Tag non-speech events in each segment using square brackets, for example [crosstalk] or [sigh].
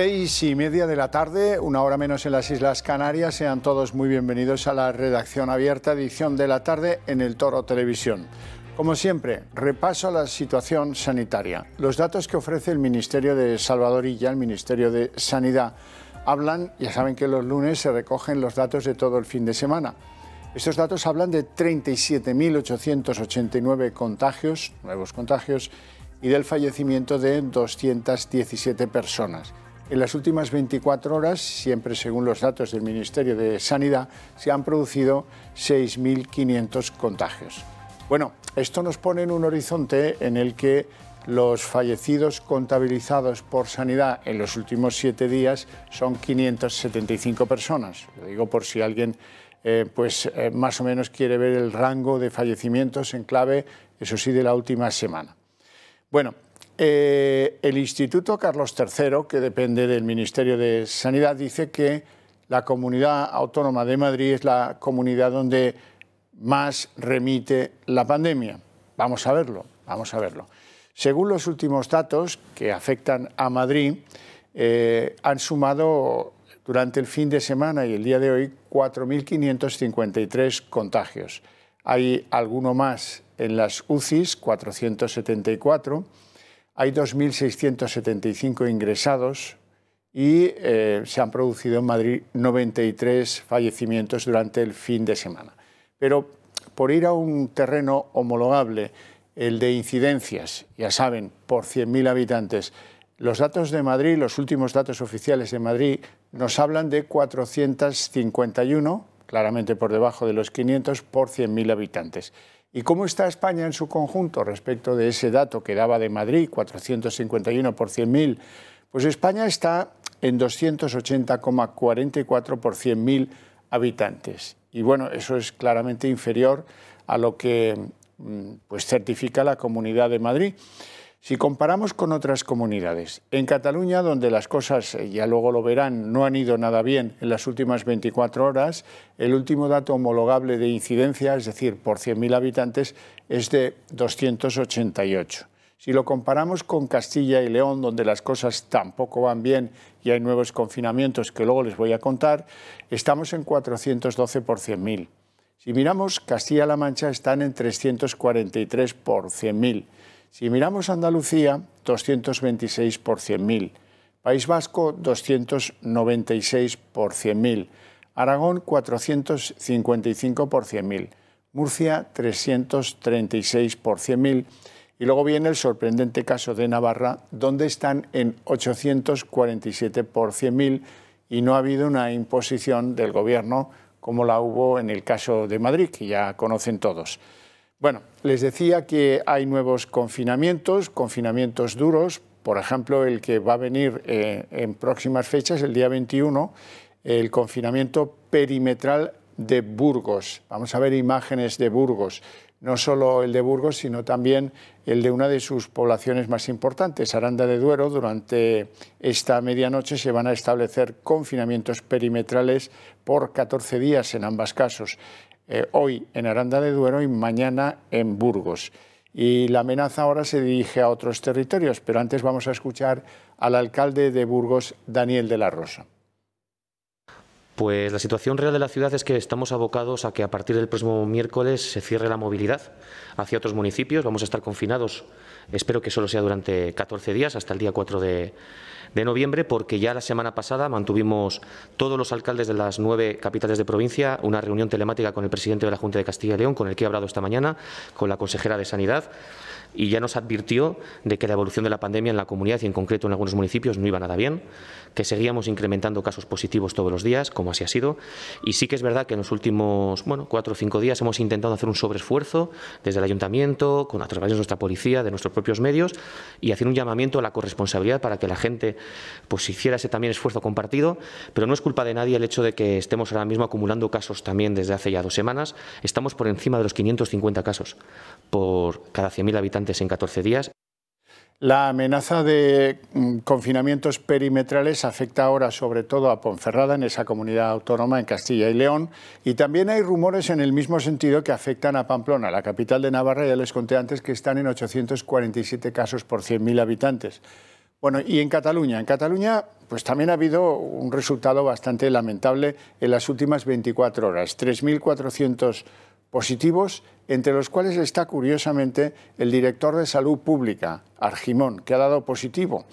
Seis y media de la tarde, una hora menos en las Islas Canarias. Sean todos muy bienvenidos a la redacción abierta, edición de la tarde en el Toro Televisión. Como siempre, repaso a la situación sanitaria. Los datos que ofrece el Ministerio de Salvador y ya el Ministerio de Sanidad, hablan, ya saben que los lunes se recogen los datos de todo el fin de semana. Estos datos hablan de 37.889 contagios, nuevos contagios, y del fallecimiento de 217 personas. En las últimas 24 horas, siempre según los datos del Ministerio de Sanidad, se han producido 6.500 contagios. Bueno, esto nos pone en un horizonte en el que los fallecidos contabilizados por sanidad en los últimos siete días son 575 personas. Lo digo por si alguien eh, pues, eh, más o menos quiere ver el rango de fallecimientos en clave, eso sí, de la última semana. Bueno, eh, el Instituto Carlos III, que depende del Ministerio de Sanidad, dice que la comunidad autónoma de Madrid es la comunidad donde más remite la pandemia. Vamos a verlo, vamos a verlo. Según los últimos datos que afectan a Madrid, eh, han sumado durante el fin de semana y el día de hoy 4.553 contagios. Hay alguno más en las UCIs, 474 hay 2.675 ingresados y eh, se han producido en Madrid 93 fallecimientos durante el fin de semana. Pero por ir a un terreno homologable, el de incidencias, ya saben, por 100.000 habitantes, los datos de Madrid, los últimos datos oficiales de Madrid, nos hablan de 451, claramente por debajo de los 500, por 100.000 habitantes. ¿Y cómo está España en su conjunto respecto de ese dato que daba de Madrid, 451 por 100.000? Pues España está en 280,44 por 100.000 habitantes. Y bueno, eso es claramente inferior a lo que mm, pues, certifica la Comunidad de Madrid. Si comparamos con otras comunidades, en Cataluña, donde las cosas, eh, ya luego lo verán, no han ido nada bien en las últimas 24 horas, el último dato homologable de incidencia, es decir, por 100.000 habitantes, es de 288. Si lo comparamos con Castilla y León, donde las cosas tampoco van bien y hay nuevos confinamientos que luego les voy a contar, estamos en 412 por 100.000. Si miramos, Castilla-La Mancha están en 343 por 100.000. Si miramos Andalucía, 226 por 100.000. País Vasco, 296 por 100.000. Aragón, 455 por 100.000. Murcia, 336 por 100.000. Y luego viene el sorprendente caso de Navarra, donde están en 847 por 100.000 y no ha habido una imposición del Gobierno como la hubo en el caso de Madrid, que ya conocen todos. Bueno, les decía que hay nuevos confinamientos, confinamientos duros, por ejemplo, el que va a venir eh, en próximas fechas, el día 21, el confinamiento perimetral de Burgos. Vamos a ver imágenes de Burgos, no solo el de Burgos, sino también el de una de sus poblaciones más importantes, Aranda de Duero. Durante esta medianoche se van a establecer confinamientos perimetrales por 14 días en ambas casos. Eh, hoy en Aranda de Duero y mañana en Burgos. Y la amenaza ahora se dirige a otros territorios, pero antes vamos a escuchar al alcalde de Burgos, Daniel de la Rosa. Pues la situación real de la ciudad es que estamos abocados a que a partir del próximo miércoles se cierre la movilidad hacia otros municipios. Vamos a estar confinados Espero que solo sea durante 14 días, hasta el día 4 de, noviembre, porque ya la semana pasada mantuvimos todos los alcaldes de las nueve capitales de provincia una reunión telemática con el presidente de la Junta de Castilla y León, con el que he hablado esta mañana, con la consejera de Sanidad y ya nos advirtió de que la evolución de la pandemia en la comunidad y en concreto en algunos municipios no iba nada bien, que seguíamos incrementando casos positivos todos los días, como así ha sido, y sí que es verdad que en los últimos bueno, cuatro o cinco días hemos intentado hacer un sobreesfuerzo desde el ayuntamiento, con, a través de nuestra policía, de nuestros propios medios, y hacer un llamamiento a la corresponsabilidad para que la gente pues, hiciera ese también esfuerzo compartido, pero no es culpa de nadie el hecho de que estemos ahora mismo acumulando casos también desde hace ya dos semanas, estamos por encima de los 550 casos por cada 100.000 habitantes en 14 días. La amenaza de mm, confinamientos perimetrales afecta ahora sobre todo a Ponferrada, en esa comunidad autónoma en Castilla y León, y también hay rumores en el mismo sentido que afectan a Pamplona, la capital de Navarra, ya les conté antes que están en 847 casos por 100.000 habitantes. Bueno, y en Cataluña. En Cataluña, pues también ha habido un resultado bastante lamentable en las últimas 24 horas. 3.400 positivos, entre los cuales está curiosamente el director de Salud Pública, Argimón, que ha dado positivo.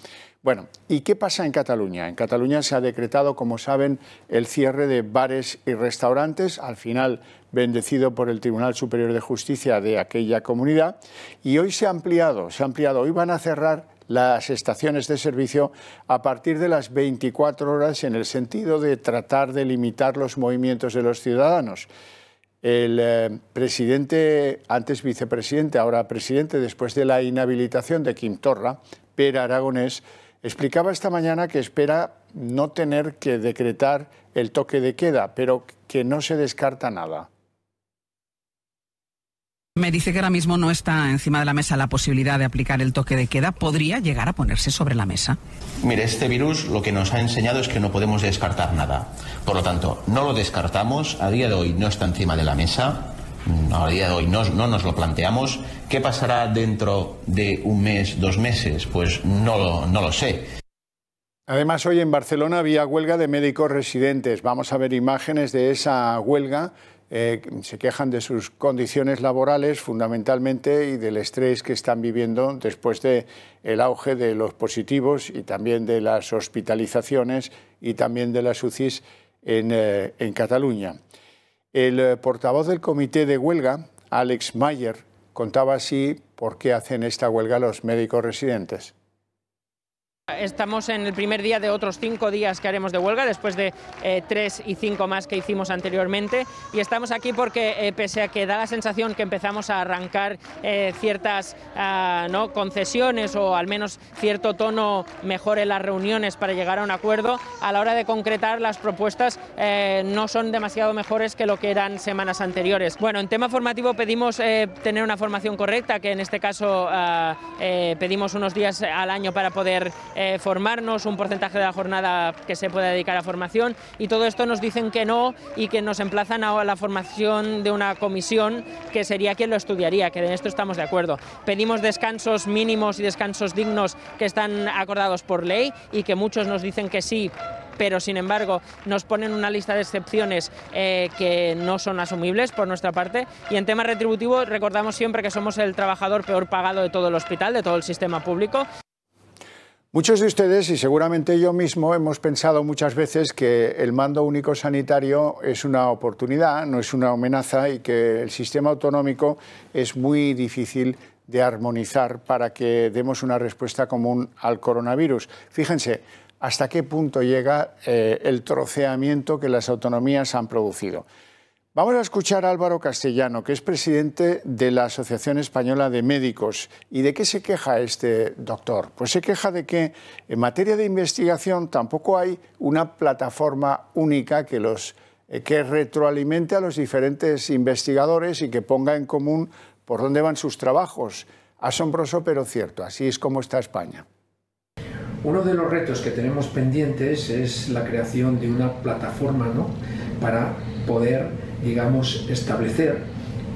Bueno, ¿y qué pasa en Cataluña? En Cataluña se ha decretado, como saben, el cierre de bares y restaurantes, al final bendecido por el Tribunal Superior de Justicia de aquella comunidad, y hoy se ha ampliado, se ha ampliado, hoy van a cerrar las estaciones de servicio a partir de las 24 horas en el sentido de tratar de limitar los movimientos de los ciudadanos el eh, presidente, antes vicepresidente, ahora presidente, después de la inhabilitación de Quintorra, Torra, Per Aragonés, explicaba esta mañana que espera no tener que decretar el toque de queda, pero que no se descarta nada. Me dice que ahora mismo no está encima de la mesa la posibilidad de aplicar el toque de queda. ¿Podría llegar a ponerse sobre la mesa? Mire, este virus lo que nos ha enseñado es que no podemos descartar nada. Por lo tanto, no lo descartamos. A día de hoy no está encima de la mesa. Mm, a día de hoy no, nos lo planteamos. ¿Qué pasará dentro de un mes, dos meses? Pues no no lo sé. Además, hoy en Barcelona había huelga de médicos residentes. Vamos a ver imágenes de esa huelga eh, se quejan de sus condiciones laborales fundamentalmente y del estrés que están viviendo después de auge de los positivos y también de las hospitalizaciones y también de las sucis en, eh, en Cataluña. El eh, portavoz del comité de huelga, Alex Mayer, contaba así por qué hacen esta huelga los médicos residentes. Estamos en el primer día de otros cinco días que haremos de huelga, después de eh, tres y cinco más que hicimos anteriormente. Y estamos aquí porque, eh, pese a que da la sensación que empezamos a arrancar eh, ciertas ah, ¿no? concesiones o al menos cierto tono mejor en las reuniones para llegar a un acuerdo, a la hora de concretar las propuestas no son demasiado mejores que lo que eran semanas anteriores. Bueno, en tema formativo pedimos tener una formación correcta, que en este caso ah, pedimos unos días al año para poder eh, formarnos, un porcentaje de la jornada que se pueda dedicar a formación y todo esto nos dicen que no y que nos emplazan a la formación de una comisión que sería quien lo estudiaría, que en esto estamos de acuerdo. Pedimos descansos mínimos y descansos dignos que están acordados por ley y que muchos nos dicen que sí pero sin embargo nos ponen una lista de excepciones eh, que no son asumibles por nuestra parte. Y en tema retributivo recordamos siempre que somos el trabajador peor pagado de todo el hospital, de todo el sistema público. Muchos de ustedes y seguramente yo mismo hemos pensado muchas veces que el mando único sanitario es una oportunidad, no es una amenaza y que el sistema autonómico es muy difícil de armonizar para que demos una respuesta común al coronavirus. Fíjense hasta qué punto llega eh, el troceamiento que las autonomías han producido. Vamos a escuchar a Álvaro Castellano, que es presidente de la Asociación Española de Médicos. ¿Y de qué se queja este doctor? Pues se queja de que en materia de investigación tampoco hay una plataforma única que, eh, que retroalimente a los diferentes investigadores y que ponga en común por dónde van sus trabajos. Asombroso pero cierto, así es como está España. Uno de los retos que tenemos pendientes es la creación de una plataforma ¿no? para poder digamos, establecer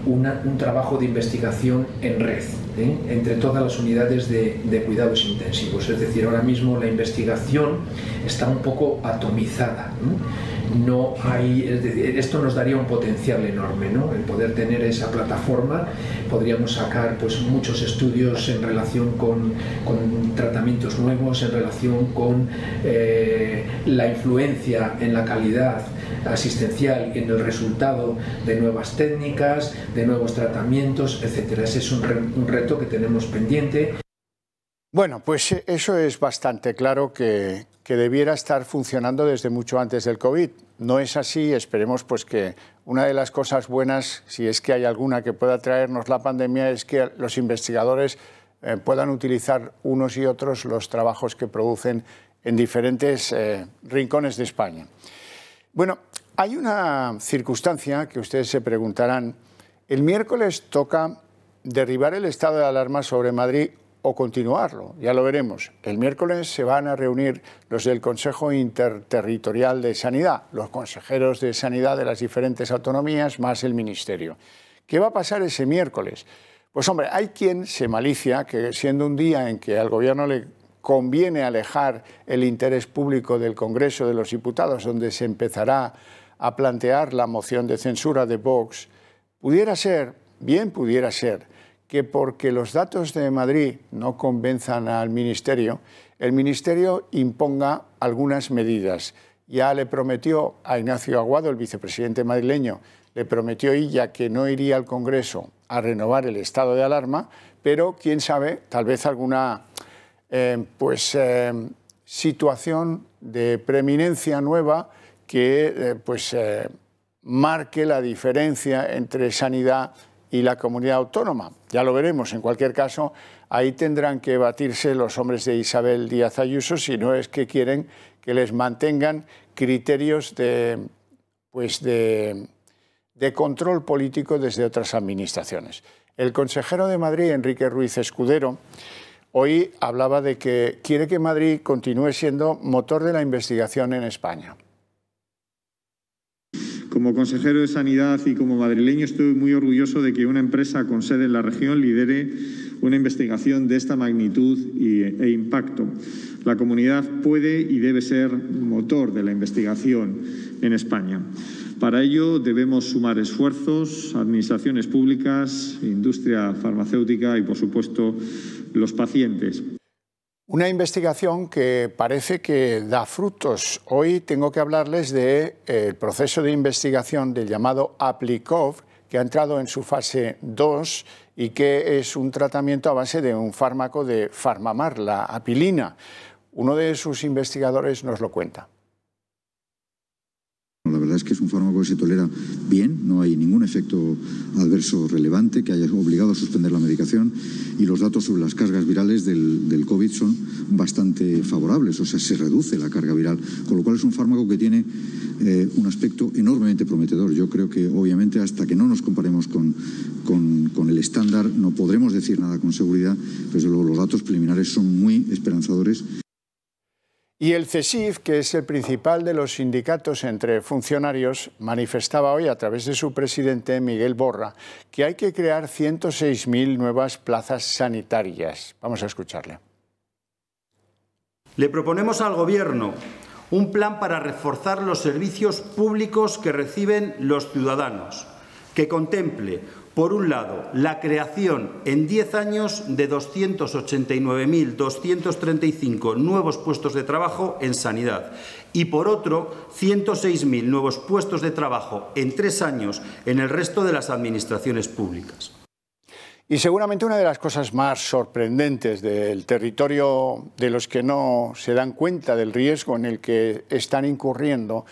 un trabajo de investigación en red ¿eh? entre todas las unidades de, cuidados intensivos. Es decir, ahora mismo la investigación está un poco atomizada. No hay, esto nos daría un potencial enorme, El poder tener esa plataforma, podríamos sacar pues, muchos estudios en relación con, tratamientos nuevos, en relación con eh, la influencia en la calidad asistencial en el resultado de nuevas técnicas, de nuevos tratamientos, etcétera. Ese es un, reto que tenemos pendiente. Bueno, pues eso es bastante claro que, debiera estar funcionando desde mucho antes del COVID. No es así, esperemos pues que una de las cosas buenas, si es que hay alguna que pueda traernos la pandemia, es que los investigadores eh, puedan utilizar unos y otros los trabajos que producen en diferentes eh, rincones de España. Bueno, hay una circunstancia que ustedes se preguntarán. El miércoles toca derribar el estado de alarma sobre Madrid o continuarlo, ya lo veremos. El miércoles se van a reunir los del Consejo Interterritorial de Sanidad, los consejeros de sanidad de las diferentes autonomías, más el Ministerio. ¿Qué va a pasar ese miércoles? Pues hombre, hay quien se malicia que siendo un día en que al Gobierno le conviene alejar el interés público del Congreso de los Diputados, donde se empezará a plantear la moción de censura de Vox, pudiera ser, bien pudiera ser, que porque los datos de Madrid no convenzan al Ministerio, el Ministerio imponga algunas medidas. Ya le prometió a Ignacio Aguado, el vicepresidente madrileño, le prometió ya que no iría al Congreso a renovar el estado de alarma, pero quién sabe, tal vez alguna eh, pues, eh, situación de preeminencia nueva que eh, pues, eh, marque la diferencia entre sanidad y la comunidad autónoma. Ya lo veremos. En cualquier caso, ahí tendrán que batirse los hombres de Isabel Díaz Ayuso si no es que quieren que les mantengan criterios pues de control político desde otras administraciones. El consejero de Madrid, Enrique Ruiz Escudero, hoy hablaba de que quiere que Madrid continúe siendo motor de la investigación en España. Como consejero de Sanidad y como madrileño estoy muy orgulloso de que una empresa con sede en la región lidere una investigación de esta magnitud y, e impacto. La comunidad puede y debe ser motor de la investigación en España. Para ello debemos sumar esfuerzos, administraciones públicas, industria farmacéutica y, por supuesto, los pacientes. Una investigación que parece que da frutos. Hoy tengo que hablarles del eh, proceso de investigación del llamado ApliCov, que ha entrado en su fase 2 y que es un tratamiento a base de un fármaco de Farmamar, la apilina. Uno de sus investigadores nos lo cuenta es que es un fármaco que se tolera bien, no hay ningún efecto adverso relevante que haya obligado a suspender la medicación y los datos sobre las cargas virales del, COVID son bastante favorables, o sea, se reduce la carga viral, con lo cual es un fármaco que tiene eh, un aspecto enormemente prometedor. Yo creo que obviamente hasta que no nos comparemos con, el estándar no podremos decir nada con seguridad, pero luego los datos preliminares son muy esperanzadores. Y el CESIF, que es el principal de los sindicatos entre funcionarios, manifestaba hoy a través de su presidente, Miguel Borra, que hay que crear 106.000 nuevas plazas sanitarias. Vamos a escucharle. Le proponemos al Gobierno un plan para reforzar los servicios públicos que reciben los ciudadanos, que contemple por un lado, la creación en 10 años de 289.235 nuevos puestos de trabajo en sanidad y por otro, 106.000 nuevos puestos de trabajo en tres años en el resto de las administraciones públicas. Y seguramente una de las cosas más sorprendentes del territorio de los que no se dan cuenta del riesgo en el que están incurriendo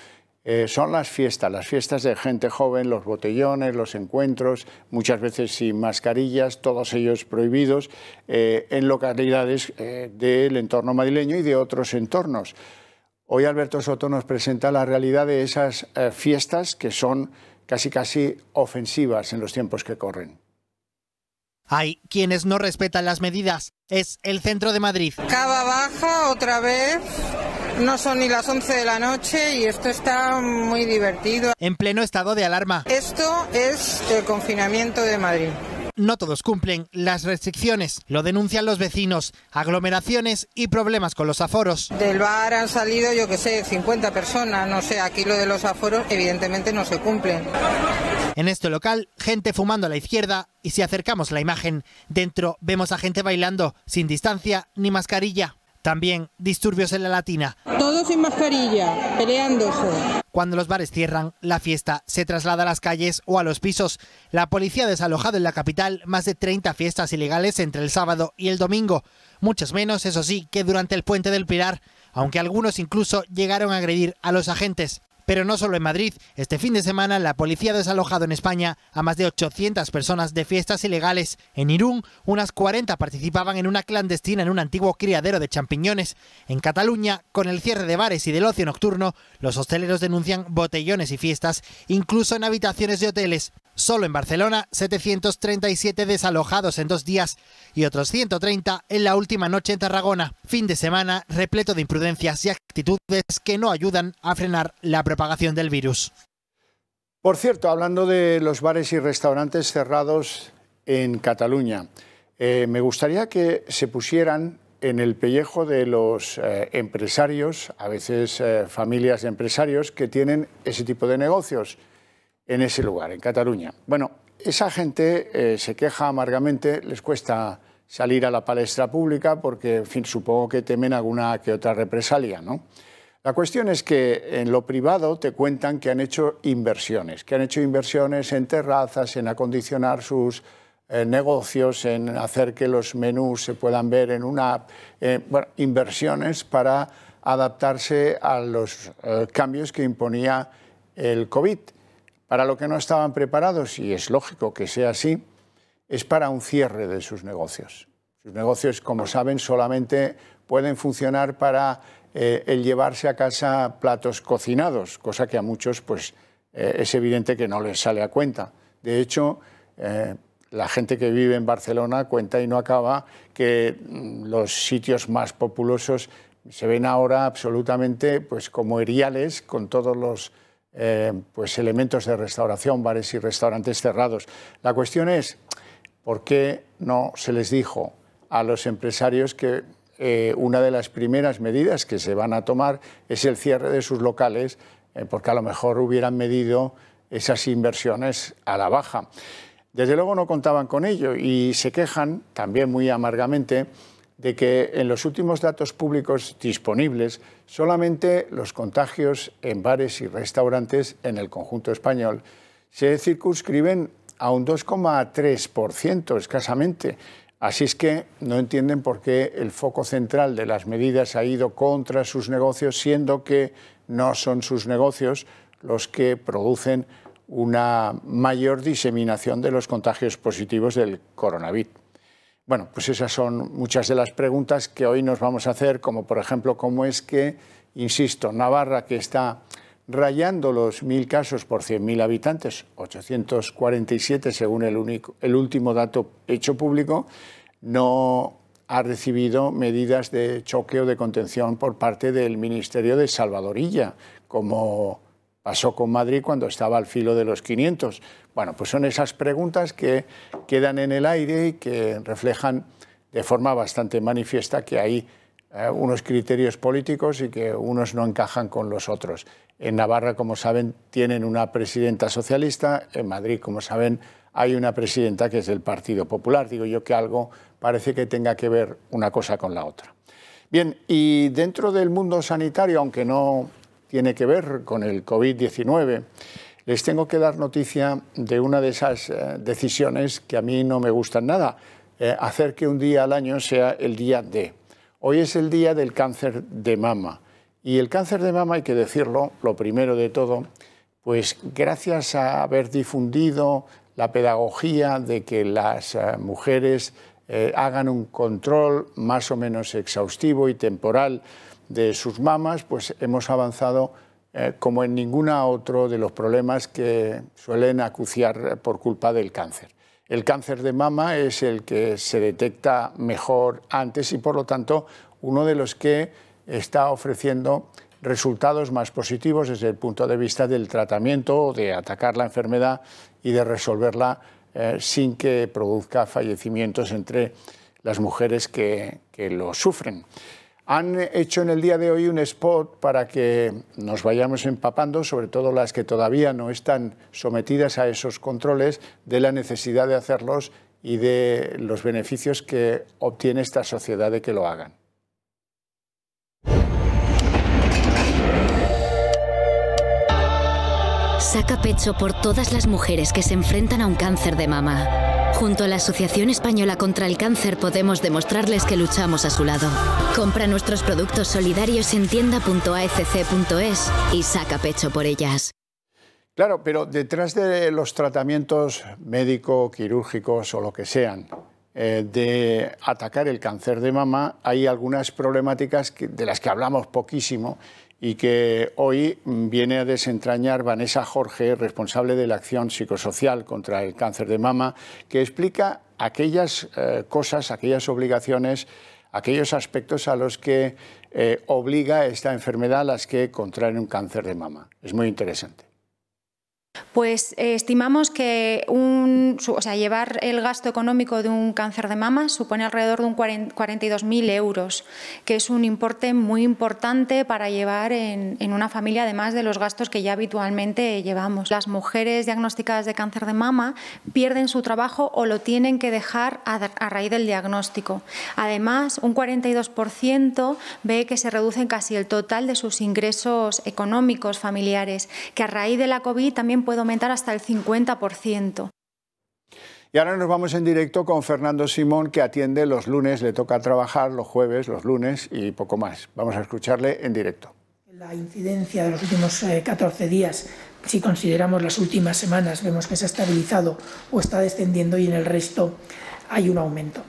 eh, son las fiestas, las fiestas de gente joven, los botellones, los encuentros, muchas veces sin mascarillas, todos ellos prohibidos, eh, en localidades eh, del entorno madrileño y de otros entornos. Hoy Alberto Soto nos presenta la realidad de esas fiestas que son casi casi ofensivas en los tiempos que corren. Hay quienes no respetan las medidas. Es el centro de Madrid. Cava baja otra vez. No son ni las 11 de la noche y esto está muy divertido. En pleno estado de alarma. Esto es el confinamiento de Madrid no todos cumplen las restricciones. Lo denuncian los vecinos, aglomeraciones y problemas con los aforos. Del bar han salido, yo que sé, 50 personas. No sé, aquí lo de los aforos evidentemente no se cumplen. En este local, gente fumando a la izquierda y si acercamos la imagen, dentro vemos a gente bailando sin distancia ni mascarilla. También disturbios en la latina. Todos sin mascarilla, peleándose. Cuando los bares cierran, la fiesta se traslada a las calles o a los pisos. La policía ha desalojado en la capital más de 30 fiestas ilegales entre el sábado y el domingo. Muchas menos, eso sí, que durante el puente del Pilar, aunque algunos incluso llegaron a agredir a los agentes. Pero no solo en Madrid. Este fin de semana la policía ha desalojado en España a más de 800 personas de fiestas ilegales. En Irún, unas 40 participaban en una clandestina en un antiguo criadero de champiñones. En Cataluña, con el cierre de bares y del ocio nocturno, los hosteleros denuncian botellones y fiestas, incluso en habitaciones de hoteles. Solo en Barcelona, 737 desalojados en dos días y otros 130 en la última noche en Tarragona. Fin de semana repleto de imprudencias y actitudes que no ayudan a frenar la propagación del virus. Por cierto, hablando de los bares y restaurantes cerrados en Cataluña, eh, me gustaría que se pusieran en el pellejo de los eh, empresarios, a veces eh, familias de empresarios que tienen ese tipo de negocios en ese lugar, en Cataluña. Bueno, esa gente eh, se queja amargamente, les cuesta salir a la palestra pública porque, en fin, supongo que temen alguna que otra represalia, ¿no? La cuestión es que en lo privado te cuentan que han hecho inversiones, que han hecho inversiones en terrazas, en acondicionar sus eh, negocios, en hacer que los menús se puedan ver en una app, eh, bueno, inversiones para adaptarse a los cambios que imponía el COVID para lo que no estaban preparados, y es lógico que sea así, es para un cierre de sus negocios. Sus negocios, como saben, solamente pueden funcionar para eh, el llevarse a casa platos cocinados, cosa que a muchos pues, eh, es evidente que no les sale a cuenta. De hecho, eh, la gente que vive en Barcelona cuenta y no acaba que mm, los sitios más populosos se ven ahora absolutamente pues, como eriales con todos los eh, pues elementos de restauración, bares y restaurantes cerrados. La cuestión es, ¿por qué no se les dijo a los empresarios que eh, una de las primeras medidas que se van a tomar es el cierre de sus locales, eh, porque a lo mejor hubieran medido esas inversiones a la baja? Desde luego no contaban con ello y se quejan también muy amargamente de que en los últimos datos públicos disponibles solamente los contagios en bares y restaurantes en el conjunto español se circunscriben a un 2,3% escasamente. Así es que no entienden por qué el foco central de las medidas ha ido contra sus negocios, siendo que no son sus negocios los que producen una mayor diseminación de los contagios positivos del coronavirus. Bueno, pues esas son muchas de las preguntas que hoy nos vamos a hacer, como por ejemplo, cómo es que, insisto, Navarra, que está rayando los mil casos por 100.000 habitantes, 847 según el, el último dato hecho público, no ha recibido medidas de choque o de contención por parte del Ministerio de Salvadorilla, como pasó con Madrid cuando estaba al filo de los 500. Bueno, pues son esas preguntas que quedan en el aire y que reflejan de forma bastante manifiesta que hay eh, unos criterios políticos y que unos no encajan con los otros. En Navarra, como saben, tienen una presidenta socialista, en Madrid, como saben, hay una presidenta que es del Partido Popular. Digo yo que algo parece que tenga que ver una cosa con la otra. Bien, y dentro del mundo sanitario, aunque no tiene que ver con el COVID-19, les tengo que dar noticia de una de esas eh, decisiones que a mí no me gustan nada, eh, hacer que un día al año sea el día D. Hoy es el día del cáncer de mama. Y el cáncer de mama, hay que decirlo, lo primero de todo, pues gracias a haber difundido la pedagogía de que las eh, mujeres hagan un control más o menos exhaustivo y temporal de sus mamas, pues hemos avanzado eh, como en ninguna otro de los problemas que suelen acuciar por culpa del cáncer. El cáncer de mama es el que se detecta mejor antes y por lo tanto uno de los que está ofreciendo resultados más positivos desde el punto de vista del tratamiento, de atacar la enfermedad y de resolverla eh, sin que produzca fallecimientos entre las mujeres que lo sufren. Han hecho en el día de hoy un spot para que nos vayamos empapando, sobre todo las que todavía no están sometidas a esos controles, de la necesidad de hacerlos y de los beneficios que obtiene esta sociedad de que lo hagan. saca pecho por todas las mujeres que se enfrentan a un cáncer de mama. Junto a la Asociación Española contra el Cáncer podemos demostrarles que luchamos a su lado. Compra nuestros productos solidarios en tienda.acc.es y saca pecho por ellas. Claro, pero detrás de los tratamientos médico, quirúrgicos o lo que sean, eh, de atacar el cáncer de mama, hay algunas problemáticas de las que hablamos poquísimo y que hoy viene a desentrañar Vanessa Jorge, responsable de la acción psicosocial contra el cáncer de mama, que explica aquellas eh, cosas, aquellas obligaciones, aquellos aspectos a los que eh, obliga esta enfermedad a las que contraen un cáncer de mama. Es muy interesante. Pues eh, estimamos que un, o llevar el gasto económico de un cáncer de mama supone alrededor de un 42.000 euros, que es un importe muy importante para llevar en, una familia, además de los gastos que ya habitualmente llevamos. Las mujeres diagnosticadas de cáncer de mama pierden su trabajo o lo tienen que dejar a, raíz del diagnóstico. Además, un 42% ve que se reducen casi el total de sus ingresos económicos familiares, que a raíz de la COVID también puede aumentar hasta el 50%. Y ahora nos vamos en directo con Fernando Simón, que atiende los lunes, le toca trabajar los jueves, los lunes y poco más. Vamos a escucharle en directo. La incidencia de los últimos 14 eh, días, si consideramos las últimas semanas, vemos que se ha estabilizado o está descendiendo y en el resto hay un aumento.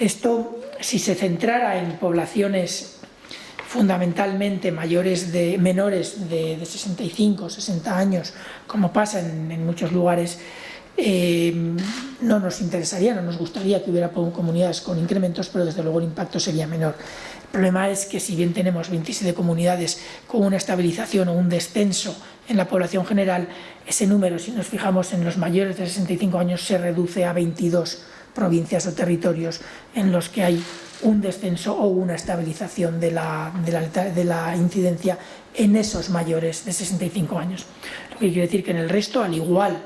Esto, si se centrara en poblaciones fundamentalmente mayores de menores de, 65 o 60 años, como pasa en, muchos lugares, eh, no nos interesaría, no nos gustaría que hubiera comunidades con incrementos, pero desde luego el impacto sería menor. El problema es que si bien tenemos 27 comunidades con una estabilización o un descenso en la población general, ese número, si nos fijamos en los mayores de 65 años, se reduce a 22 provincias o territorios en los que hay un descenso o una estabilización de la, incidencia en esos mayores de 65 años. Lo que quiere decir que en el resto, al igual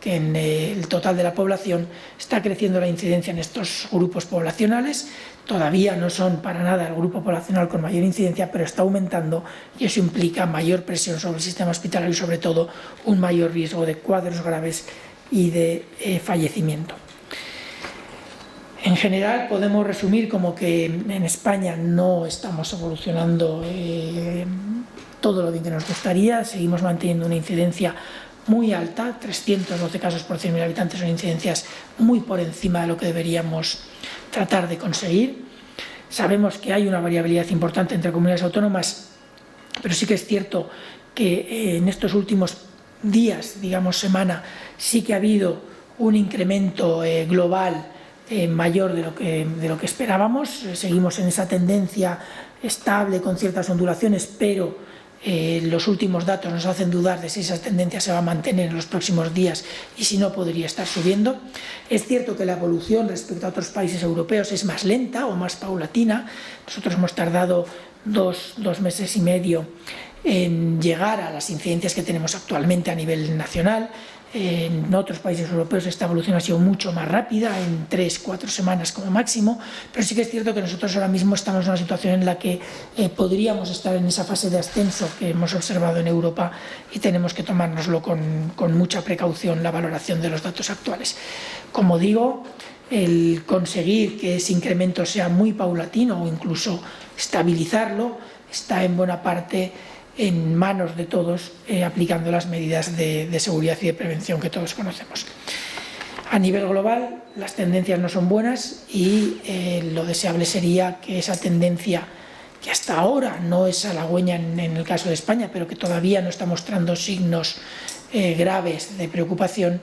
que en eh, el total de la población está creciendo la incidencia en estos grupos poblacionales. Todavía no son para nada el grupo poblacional con mayor incidencia, pero está aumentando y eso implica mayor presión sobre el sistema hospitalario y sobre todo un mayor riesgo de cuadros graves y de eh, fallecimiento. En general podemos resumir como que en España no estamos evolucionando eh, todo lo que nos gustaría, seguimos manteniendo una incidencia muy alta, 312 casos por 100.000 habitantes son incidencias muy por encima de lo que deberíamos tratar de conseguir. Sabemos que hay una variabilidad importante entre comunidades autónomas, pero sí que es cierto que eh, en estos últimos días, digamos semana, sí que ha habido un incremento eh, global eh, mayor de lo, que, esperábamos. Seguimos en esa tendencia estable con ciertas ondulaciones, pero eh, los últimos datos nos hacen dudar de si esa tendencia se va a mantener en los próximos días y si no podría estar subiendo. Es cierto que la evolución respecto a otros países europeos es más lenta o más paulatina. Nosotros hemos tardado dos, dos meses y medio en llegar a las incidencias que tenemos actualmente a nivel nacional. En otros países europeos esta evolución ha sido mucho más rápida, en tres, cuatro semanas como máximo, pero sí que es cierto que nosotros ahora mismo estamos en una situación en la que eh, podríamos estar en esa fase de ascenso que hemos observado en Europa y tenemos que tomárnoslo con, con mucha precaución la valoración de los datos actuales. Como digo, el conseguir que ese incremento sea muy paulatino o incluso estabilizarlo está en buena parte en manos de todos, eh, aplicando las medidas de, seguridad y de prevención que todos conocemos. A nivel global, las tendencias no son buenas y eh, lo deseable sería que esa tendencia, que hasta ahora no es halagüeña en, el caso de España, pero que todavía no está mostrando signos eh, graves de preocupación,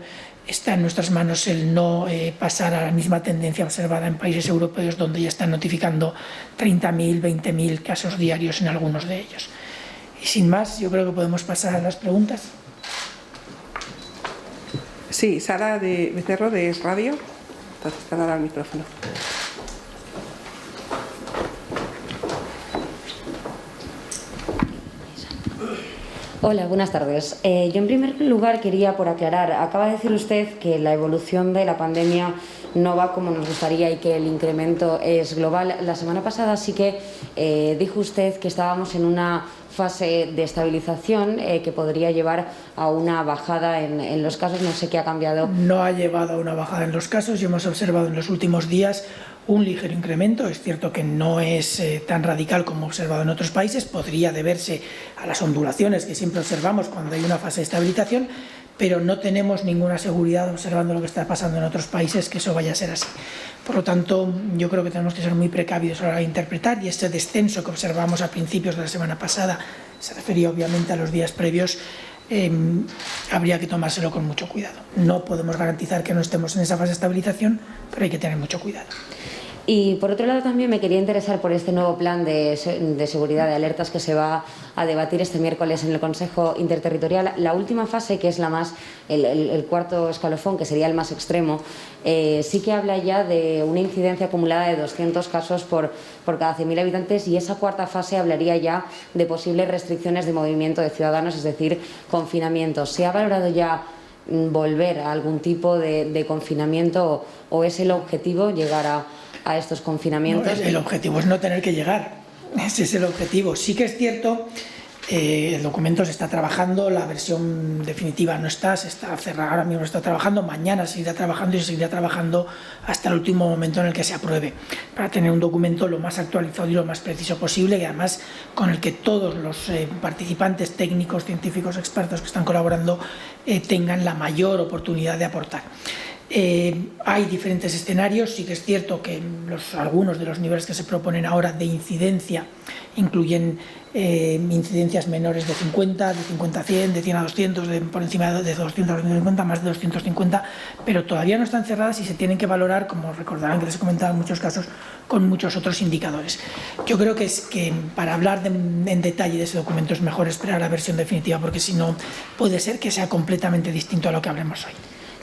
está en nuestras manos el no pasar a la misma tendencia observada en países europeos donde ya están notificando 30.000, 20.000 casos diarios en algunos de ellos. Y sin más, yo creo que podemos pasar a las preguntas. Sí, Sara de Becerro de Radio. Entonces te el micrófono. Hola, buenas tardes. Eh, yo en primer lugar quería por aclarar, acaba de decir usted que la evolución de la pandemia no va como nos gustaría y que el incremento es global. La semana pasada sí que eh, dijo usted que estábamos en una fase de estabilización eh, que podría llevar a una bajada en, los casos. No sé qué ha cambiado. No ha llevado a una bajada en los casos hemos observado en los últimos días un ligero incremento. Es cierto que no es eh, tan radical como observado en otros países. Podría deberse a las ondulaciones que siempre observamos cuando hay una fase de estabilización pero no tenemos ninguna seguridad observando lo que está pasando en otros países que eso vaya a ser así. Por lo tanto, yo creo que tenemos que ser muy precavidos a la hora de interpretar y ese descenso que observamos a principios de la semana pasada, se refería obviamente a los días previos, em, habría que tomárselo con mucho cuidado. No podemos garantizar que no estemos en esa fase de estabilización, pero hay que tener mucho cuidado. Y por otro lado también me quería interesar por este nuevo plan de, de seguridad de alertas que se va a debatir este miércoles en el Consejo Interterritorial. La última fase, que es la más, el, cuarto escalofón, que sería el más extremo, eh, sí que habla ya de una incidencia acumulada de 200 casos por, por cada 100.000 habitantes y esa cuarta fase hablaría ya de posibles restricciones de movimiento de ciudadanos, es decir, confinamientos... ¿Se ha valorado ya mm, volver a algún tipo de, confinamiento o, es el objetivo llegar a, a estos confinamientos? el objetivo es no tener que llegar ese es el objetivo. Sí que es cierto, eh, el documento se está trabajando, la versión definitiva no está, se está cerrada, ahora mismo está trabajando, mañana seguirá trabajando y se seguirá trabajando hasta el último momento en el que se apruebe, para tener un documento lo más actualizado y lo más preciso posible y además con el que todos los eh, participantes técnicos, científicos, expertos que están colaborando eh, tengan la mayor oportunidad de aportar. Eh, hay diferentes escenarios, sí que es cierto que algunos de los niveles que se proponen ahora de incidencia incluyen eh, incidencias menores de 50, de 50 a 100, de 100 a 200, por encima de 200 a 250, más de 250, pero todavía no están cerradas y se tienen que valorar, como recordarán que les he comentado en muchos casos, con muchos otros indicadores. Yo creo que, es que para hablar en detalle de ese documento es mejor esperar la versión definitiva, porque si no puede ser que sea completamente distinto a lo que hablemos hoy.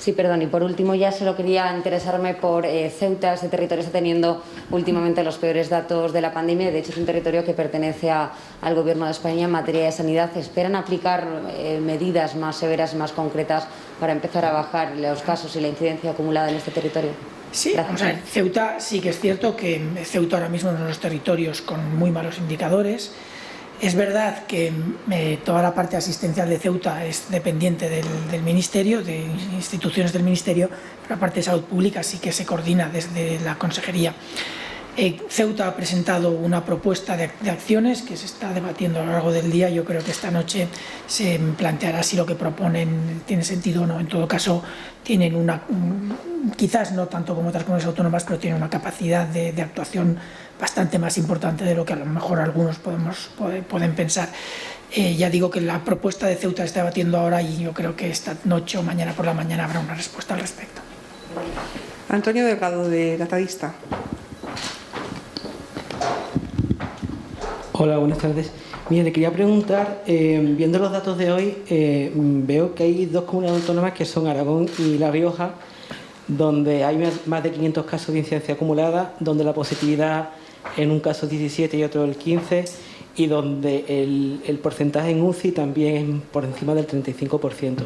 Sí, perdón. Y por último, ya solo quería interesarme por eh, Ceuta. Este territorio está teniendo últimamente los peores datos de la pandemia. De hecho, es un territorio que pertenece al Gobierno de España en materia de sanidad. ¿Esperan aplicar eh, medidas más severas, y más concretas, para empezar a bajar los casos y la incidencia acumulada en este territorio? Sí, vamos a ver, Ceuta sí que es cierto que Ceuta ahora mismo es uno de los territorios con muy malos indicadores. Es verdad que eh, toda la parte asistencial de Ceuta es dependiente del, del, Ministerio, de instituciones del Ministerio, pero la parte de salud pública sí que se coordina desde la Consejería. Eh, Ceuta ha presentado una propuesta de, acciones que se está debatiendo a lo largo del día. Yo creo que esta noche se planteará si lo que proponen tiene sentido o no. En todo caso, tienen una, quizás no tanto como otras comunidades autónomas, pero tienen una capacidad de, actuación bastante más importante de lo que a lo mejor algunos podemos, pueden pensar. Eh, ya digo que la propuesta de Ceuta se está debatiendo ahora y yo creo que esta noche o mañana por la mañana habrá una respuesta al respecto. Antonio Delgado, de Datadista. Hola, buenas tardes. Mire, le quería preguntar, eh, viendo los datos de hoy, eh, veo que hay dos comunidades autónomas que son Aragón y La Rioja, donde hay más de 500 casos de incidencia acumulada, donde la positividad en un caso es 17 y otro el 15, y donde el, porcentaje en UCI también es por encima del 35%.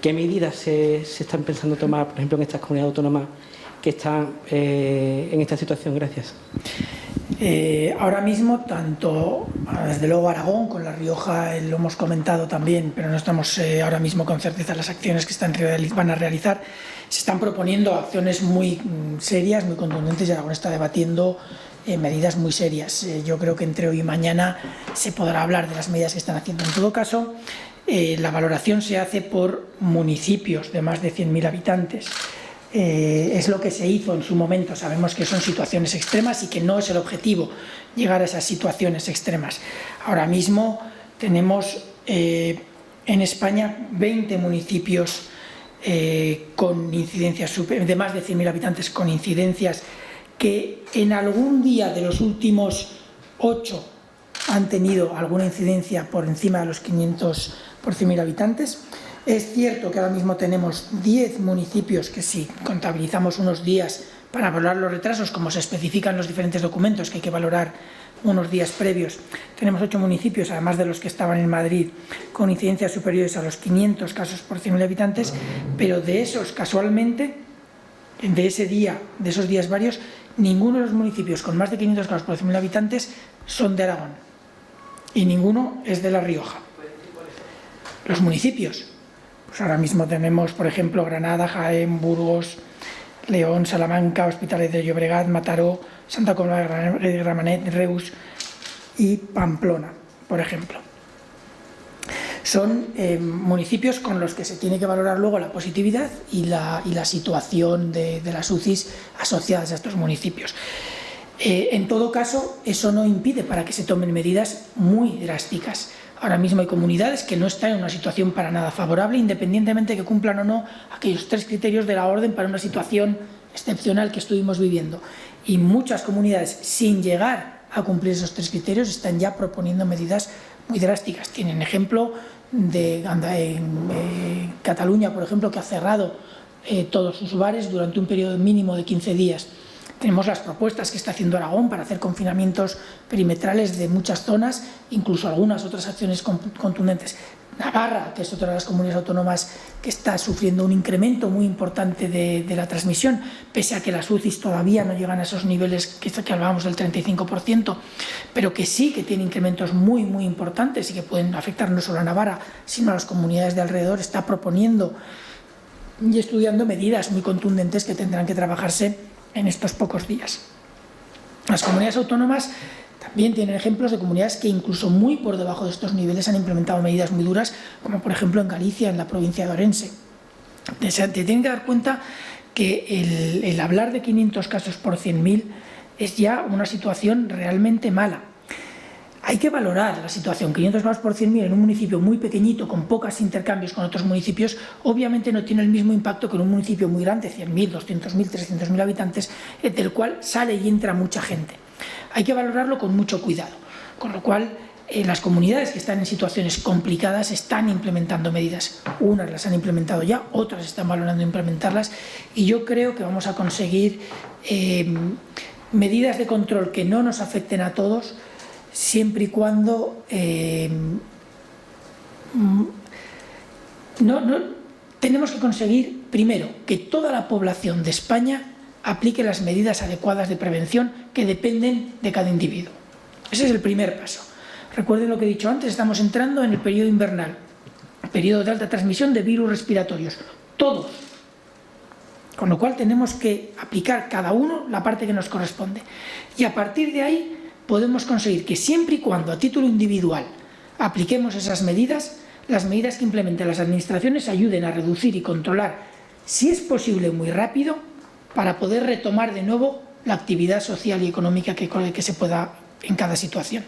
¿Qué medidas se, se están pensando tomar, por ejemplo, en estas comunidades autónomas que están eh, en esta situación. Gracias. Eh, ahora mismo, tanto ah, desde luego Aragón con La Rioja, eh, lo hemos comentado también, pero no estamos ahora mismo con certeza las acciones que están, van a realizar. Se están proponiendo acciones muy mm, serias, muy contundentes y Aragón está debatiendo medidas muy serias. yo creo que entre hoy y mañana se podrá hablar de las medidas que están haciendo. En todo caso, la valoración se hace por municipios de más de 100.000 habitantes. Eh, es lo que se hizo en su momento. Sabemos que son situaciones extremas y que no es el objetivo llegar a esas situaciones extremas. Ahora mismo tenemos eh, en España 20 municipios eh, con incidencias de más de 100.000 habitantes con incidencias que en algún día de los últimos 8 han tenido alguna incidencia por encima de los 500 por 100.000 habitantes. Es cierto que ahora mismo tenemos 10 municipios que si contabilizamos unos días para valorar los retrasos, como se especifican los diferentes documentos que hay que valorar unos días previos, tenemos 8 municipios, además de los que estaban en Madrid, con incidencias superiores a los 500 casos por 100.000 habitantes, pero de esos, casualmente, de ese día, de esos días varios, ninguno de los municipios con más de 500 casos por 100.000 habitantes son de Aragón y ninguno es de La Rioja. Los municipios, pues ahora mismo tenemos, por ejemplo, Granada, Jaén, Burgos, León, Salamanca, Hospitales de Llobregat, Mataró, Santa Coloma de Gramanet, Reus y Pamplona, por ejemplo. Son eh, municipios con los que se tiene que valorar luego la positividad y la, situación de, las UCIs asociadas a estos municipios. Eh, en todo caso, eso no impide para que se tomen medidas muy drásticas. Ahora mismo hay comunidades que no están en una situación para nada favorable, independientemente de que cumplan o no aquellos tres criterios de la orden para una situación excepcional que estuvimos viviendo. Y muchas comunidades, sin llegar a cumplir esos tres criterios, están ya proponiendo medidas muy drásticas. Tienen ejemplo de en, eh, Cataluña, por ejemplo, que ha cerrado eh, todos sus bares durante un periodo mínimo de 15 días. Tenemos las propuestas que está haciendo Aragón para hacer confinamientos perimetrales de muchas zonas, incluso algunas otras acciones contundentes. Navarra, que es otra de las comunidades autónomas que está sufriendo un incremento muy importante de, la transmisión, pese a que las UCIs todavía no llegan a esos niveles que, que hablábamos del 35%, pero que sí que tiene incrementos muy, muy importantes y que pueden afectar no solo a Navarra, sino a las comunidades de alrededor, está proponiendo y estudiando medidas muy contundentes que tendrán que trabajarse en estos pocos días. Las comunidades autónomas también tienen ejemplos de comunidades que incluso muy por debajo de estos niveles han implementado medidas muy duras, como por ejemplo en Galicia, en la provincia de Orense. Te, tienen que dar cuenta que el, el hablar de 500 casos por 100.000 es ya una situación realmente mala. Hay que valorar la situación. 500 más por 100.000 en un municipio muy pequeñito, con pocos intercambios con otros municipios, obviamente no tiene el mismo impacto que en un municipio muy grande, 100.000, 200.000, 300.000 habitantes, eh, del cual sale y entra mucha gente. Hay que valorarlo con mucho cuidado. Con lo cual, eh, las comunidades que están en situaciones complicadas están implementando medidas. Unas las han implementado ya, otras están valorando implementarlas y yo creo que vamos a conseguir eh, medidas de control que no nos afecten a todos, siempre y cuando eh, tenemos que conseguir, primero, que toda la población de España aplique las medidas adecuadas de prevención que dependen de cada individuo. Ese es el primer paso. Recuerden lo que he dicho antes, estamos entrando en el periodo invernal, periodo de alta transmisión de virus respiratorios, todos. Con lo cual tenemos que aplicar cada uno la parte que nos corresponde. Y a partir de ahí podemos conseguir que siempre y cuando a título individual apliquemos esas medidas, las medidas que implementan las administraciones ayuden a reducir y controlar, si es posible muy rápido, para poder retomar de nuevo la actividad social y económica que, se pueda en cada situación.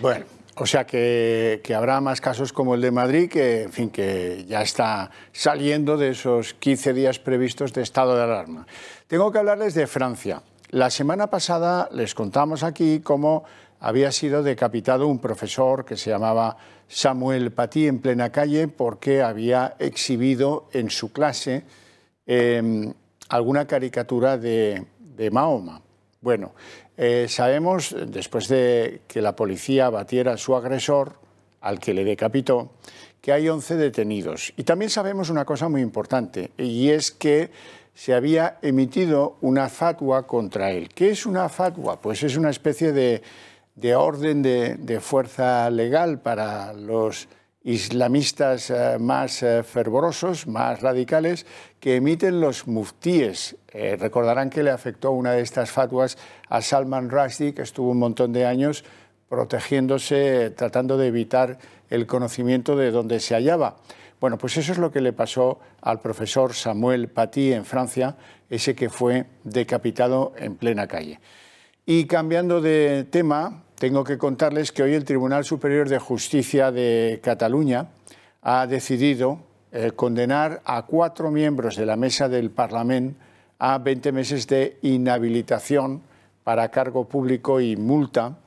Bueno, o sea que, habrá más casos como el de Madrid, que, fin, que ya está saliendo de esos 15 días previstos de estado de alarma. Tengo que hablarles de Francia. La semana pasada les contamos aquí cómo había sido decapitado un profesor que se llamaba Samuel Paty en plena calle porque había exhibido en su clase em, alguna caricatura de, Mahoma. Bueno, eh, sabemos, después de que la policía batiera a su agresor, al que le decapitó, que hay 11 detenidos. Y también sabemos una cosa muy importante, y es que se había emitido una fatua contra él. ¿Qué es una fatua? Pues es una especie de, orden de, de, fuerza legal para los islamistas eh, más eh, fervorosos, más radicales, que emiten los muftíes. Eh, recordarán que le afectó una de estas fatuas a Salman Rushdie, que estuvo un montón de años protegiéndose, tratando de evitar el conocimiento de dónde se hallaba. Bueno, pues eso es lo que le pasó al profesor Samuel Paty en Francia, ese que fue decapitado en plena calle. Y cambiando de tema, tengo que contarles que hoy el Tribunal Superior de Justicia de Cataluña ha decidido eh, condenar a cuatro miembros de la mesa del Parlamento a 20 meses de inhabilitación para cargo público y multa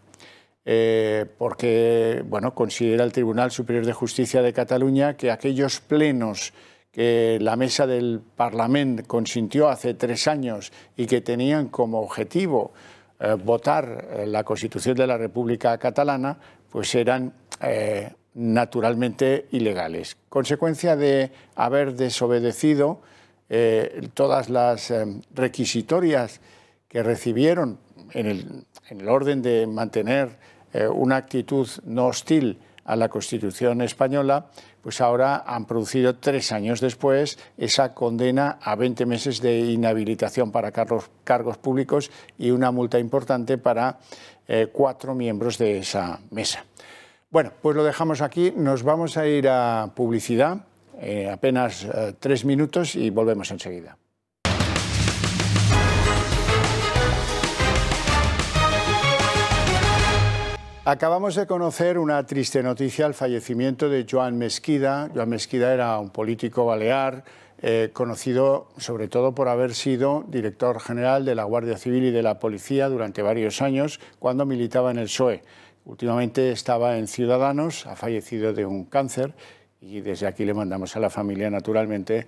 eh, porque bueno, considera el Tribunal Superior de Justicia de Cataluña que aquellos plenos que la mesa del Parlamento consintió hace tres años y que tenían como objetivo eh, votar eh, la Constitución de la República Catalana, pues eran naturalmente ilegales. Consecuencia de haber desobedecido todas las requisitorias que recibieron en el orden de mantener eh, una actitud no hostil a la Constitución española, pues ahora han producido tres años después esa condena a 20 meses de inhabilitación para cargos, cargos públicos y una multa importante para eh, cuatro miembros de esa mesa. Bueno, pues lo dejamos aquí, nos vamos a ir a publicidad, eh, apenas tres minutos y volvemos enseguida. Acabamos de conocer una triste noticia, el fallecimiento de Joan Mesquida. Joan Mesquida era un político balear, eh, conocido sobre todo por haber sido director general de la Guardia Civil y de la Policía durante varios años cuando militaba en el PSOE. Últimamente estaba en Ciudadanos, ha fallecido de un cáncer y desde aquí le mandamos a la familia, naturalmente,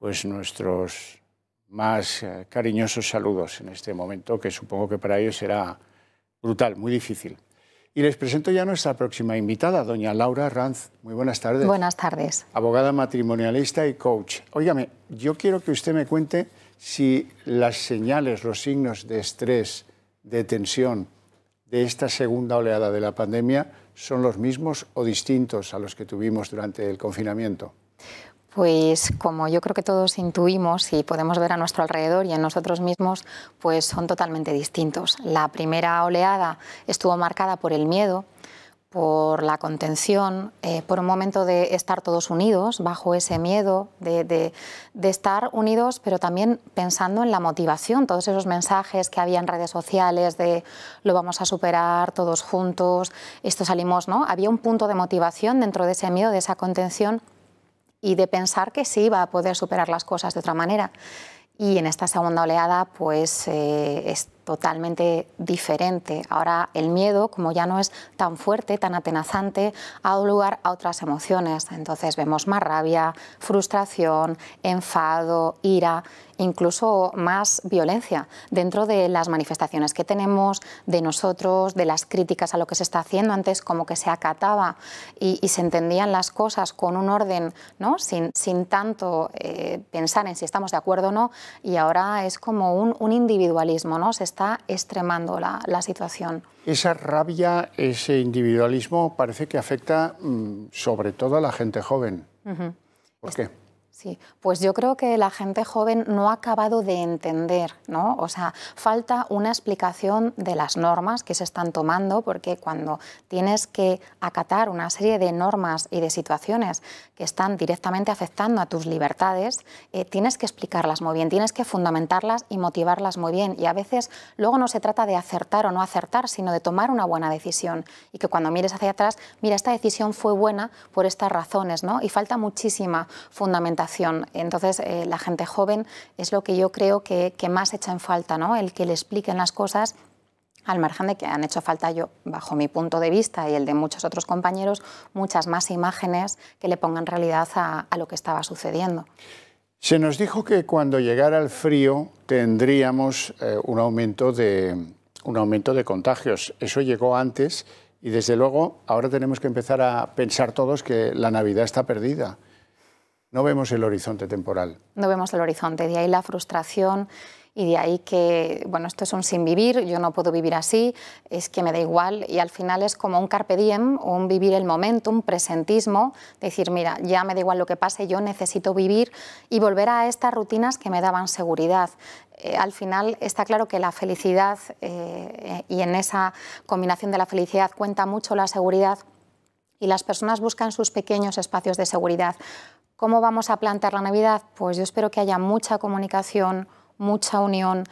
pues nuestros más eh, cariñosos saludos en este momento, que supongo que para ellos será brutal, muy difícil. Y les presento ya a nuestra próxima invitada, doña Laura Ranz. Muy buenas tardes. Buenas tardes. Abogada matrimonialista y coach. Óigame, yo quiero que usted me cuente si las señales, los signos de estrés, de tensión de esta segunda oleada de la pandemia son los mismos o distintos a los que tuvimos durante el confinamiento. Pues como yo creo que todos intuimos y podemos ver a nuestro alrededor y en nosotros mismos, pues son totalmente distintos. La primera oleada estuvo marcada por el miedo, por la contención, eh, por un momento de estar todos unidos bajo ese miedo, de, de, estar unidos, pero también pensando en la motivación, todos esos mensajes que había en redes sociales de lo vamos a superar todos juntos, esto salimos, ¿no? Había un punto de motivación dentro de ese miedo, de esa contención y de pensar que sí va a poder superar las cosas de otra manera. Y en esta segunda oleada, pues eh, es totalmente diferente. Ahora el miedo, como ya no es tan fuerte, tan atenazante, ha dado lugar a otras emociones. Entonces vemos más rabia, frustración, enfado, ira incluso más violencia dentro de las manifestaciones que tenemos, de nosotros, de las críticas a lo que se está haciendo. Antes como que se acataba y, se entendían las cosas con un orden, sin, tanto eh, pensar en si estamos de acuerdo o no, y ahora es como un, individualismo, ¿no? se está extremando la, situación. Esa rabia, ese individualismo parece que afecta mm, sobre todo a la gente joven. ¿Por qué? Sí, pues yo creo que la gente joven no ha acabado de entender, ¿no? O sea, falta una explicación de las normas que se están tomando, porque cuando tienes que acatar una serie de normas y de situaciones que están directamente afectando a tus libertades, eh, tienes que explicarlas muy bien, tienes que fundamentarlas y motivarlas muy bien. Y a veces luego no se trata de acertar o no acertar, sino de tomar una buena decisión. Y que cuando mires hacia atrás, mira, esta decisión fue buena por estas razones, ¿no? Y falta muchísima fundamentación entonces, eh, la gente joven es lo que yo creo que, más echa en falta, ¿no? el que le expliquen las cosas al margen de que han hecho falta yo, bajo mi punto de vista y el de muchos otros compañeros, muchas más imágenes que le pongan realidad a, lo que estaba sucediendo. Se nos dijo que cuando llegara el frío tendríamos eh, un, aumento de, un aumento de contagios. Eso llegó antes y desde luego ahora tenemos que empezar a pensar todos que la Navidad está perdida no vemos el horizonte temporal. No vemos el horizonte, de ahí la frustración y de ahí que, bueno, esto es un sin vivir, yo no puedo vivir así, es que me da igual y al final es como un carpe diem, un vivir el momento, un presentismo, decir, mira, ya me da igual lo que pase, yo necesito vivir y volver a estas rutinas que me daban seguridad. Eh, al final está claro que la felicidad eh, y en esa combinación de la felicidad cuenta mucho la seguridad y las personas buscan sus pequeños espacios de seguridad. ¿Cómo vamos a plantear la Navidad? Pues yo espero que haya mucha comunicación, mucha unión,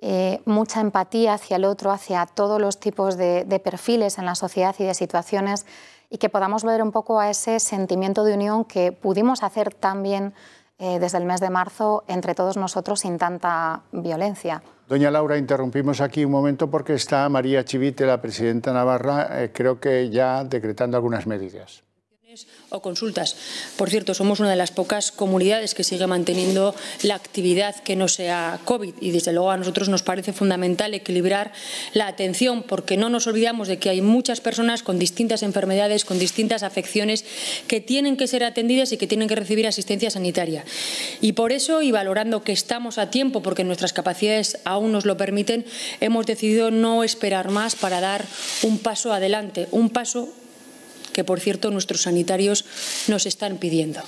eh, mucha empatía hacia el otro, hacia todos los tipos de, perfiles en la sociedad y de situaciones, y que podamos volver un poco a ese sentimiento de unión que pudimos hacer también eh, desde el mes de marzo entre todos nosotros sin tanta violencia. Doña Laura, interrumpimos aquí un momento porque está María Chivite, la presidenta Navarra, eh, creo que ya decretando algunas medidas o consultas. Por cierto, somos una de las pocas comunidades que sigue manteniendo la actividad que no sea COVID y desde luego a nosotros nos parece fundamental equilibrar la atención porque no nos olvidamos de que hay muchas personas con distintas enfermedades, con distintas afecciones que tienen que ser atendidas y que tienen que recibir asistencia sanitaria. Y por eso, y valorando que estamos a tiempo porque nuestras capacidades aún nos lo permiten, hemos decidido no esperar más para dar un paso adelante, un paso que por cierto nuestros sanitarios nos están pidiendo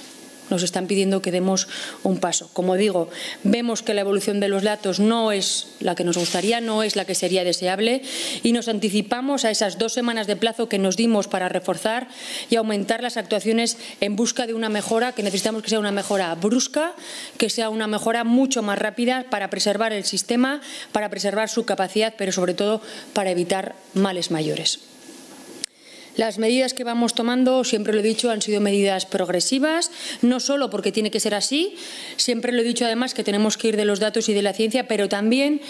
nos están pidiendo que demos un paso. Como digo, vemos que la evolución de los datos no es la que nos gustaría, no es la que sería deseable y nos anticipamos a esas dos semanas de plazo que nos dimos para reforzar y aumentar las actuaciones en busca de una mejora que necesitamos que sea una mejora brusca, que sea una mejora mucho más rápida para preservar el sistema, para preservar su capacidad, pero sobre todo para evitar males mayores. Las medidas que vamos tomando, siempre lo he dicho, han sido medidas progresivas, no solo porque tiene que ser así, siempre lo he dicho además que tenemos que ir de los datos y de la ciencia, pero también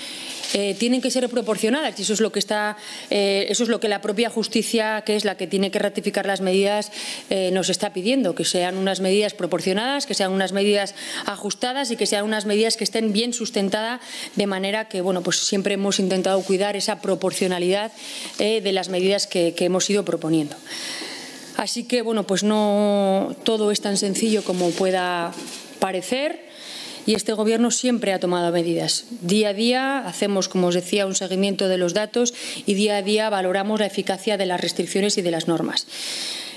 eh, tienen que ser proporcionadas y eso es lo que está, eh, eso es lo que la propia justicia, que es la que tiene que ratificar las medidas, eh, nos está pidiendo, que sean unas medidas proporcionadas, que sean unas medidas ajustadas y que sean unas medidas que estén bien sustentadas de manera que, bueno, pues siempre hemos intentado cuidar esa proporcionalidad de las medidas que, que hemos ido proponiendo. Así que, bueno, pues no todo es tan sencillo como pueda parecer y este Gobierno siempre ha tomado medidas. Día a día hacemos, como os decía, un seguimiento de los datos y día a día valoramos la eficacia de las restricciones y de las normas.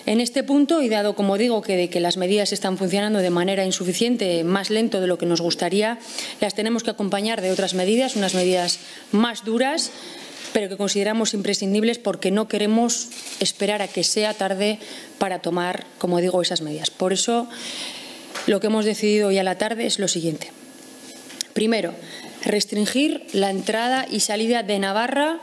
En este punto, y dado, como digo, que las medidas están funcionando de manera insuficiente, más lento de lo que nos gustaría, las tenemos que acompañar de otras medidas, unas medidas más duras, pero que consideramos imprescindibles porque no queremos esperar a que sea tarde para tomar, como digo, esas medidas. Por eso, lo que hemos decidido hoy a la tarde es lo siguiente. Primero, restringir la entrada y salida de Navarra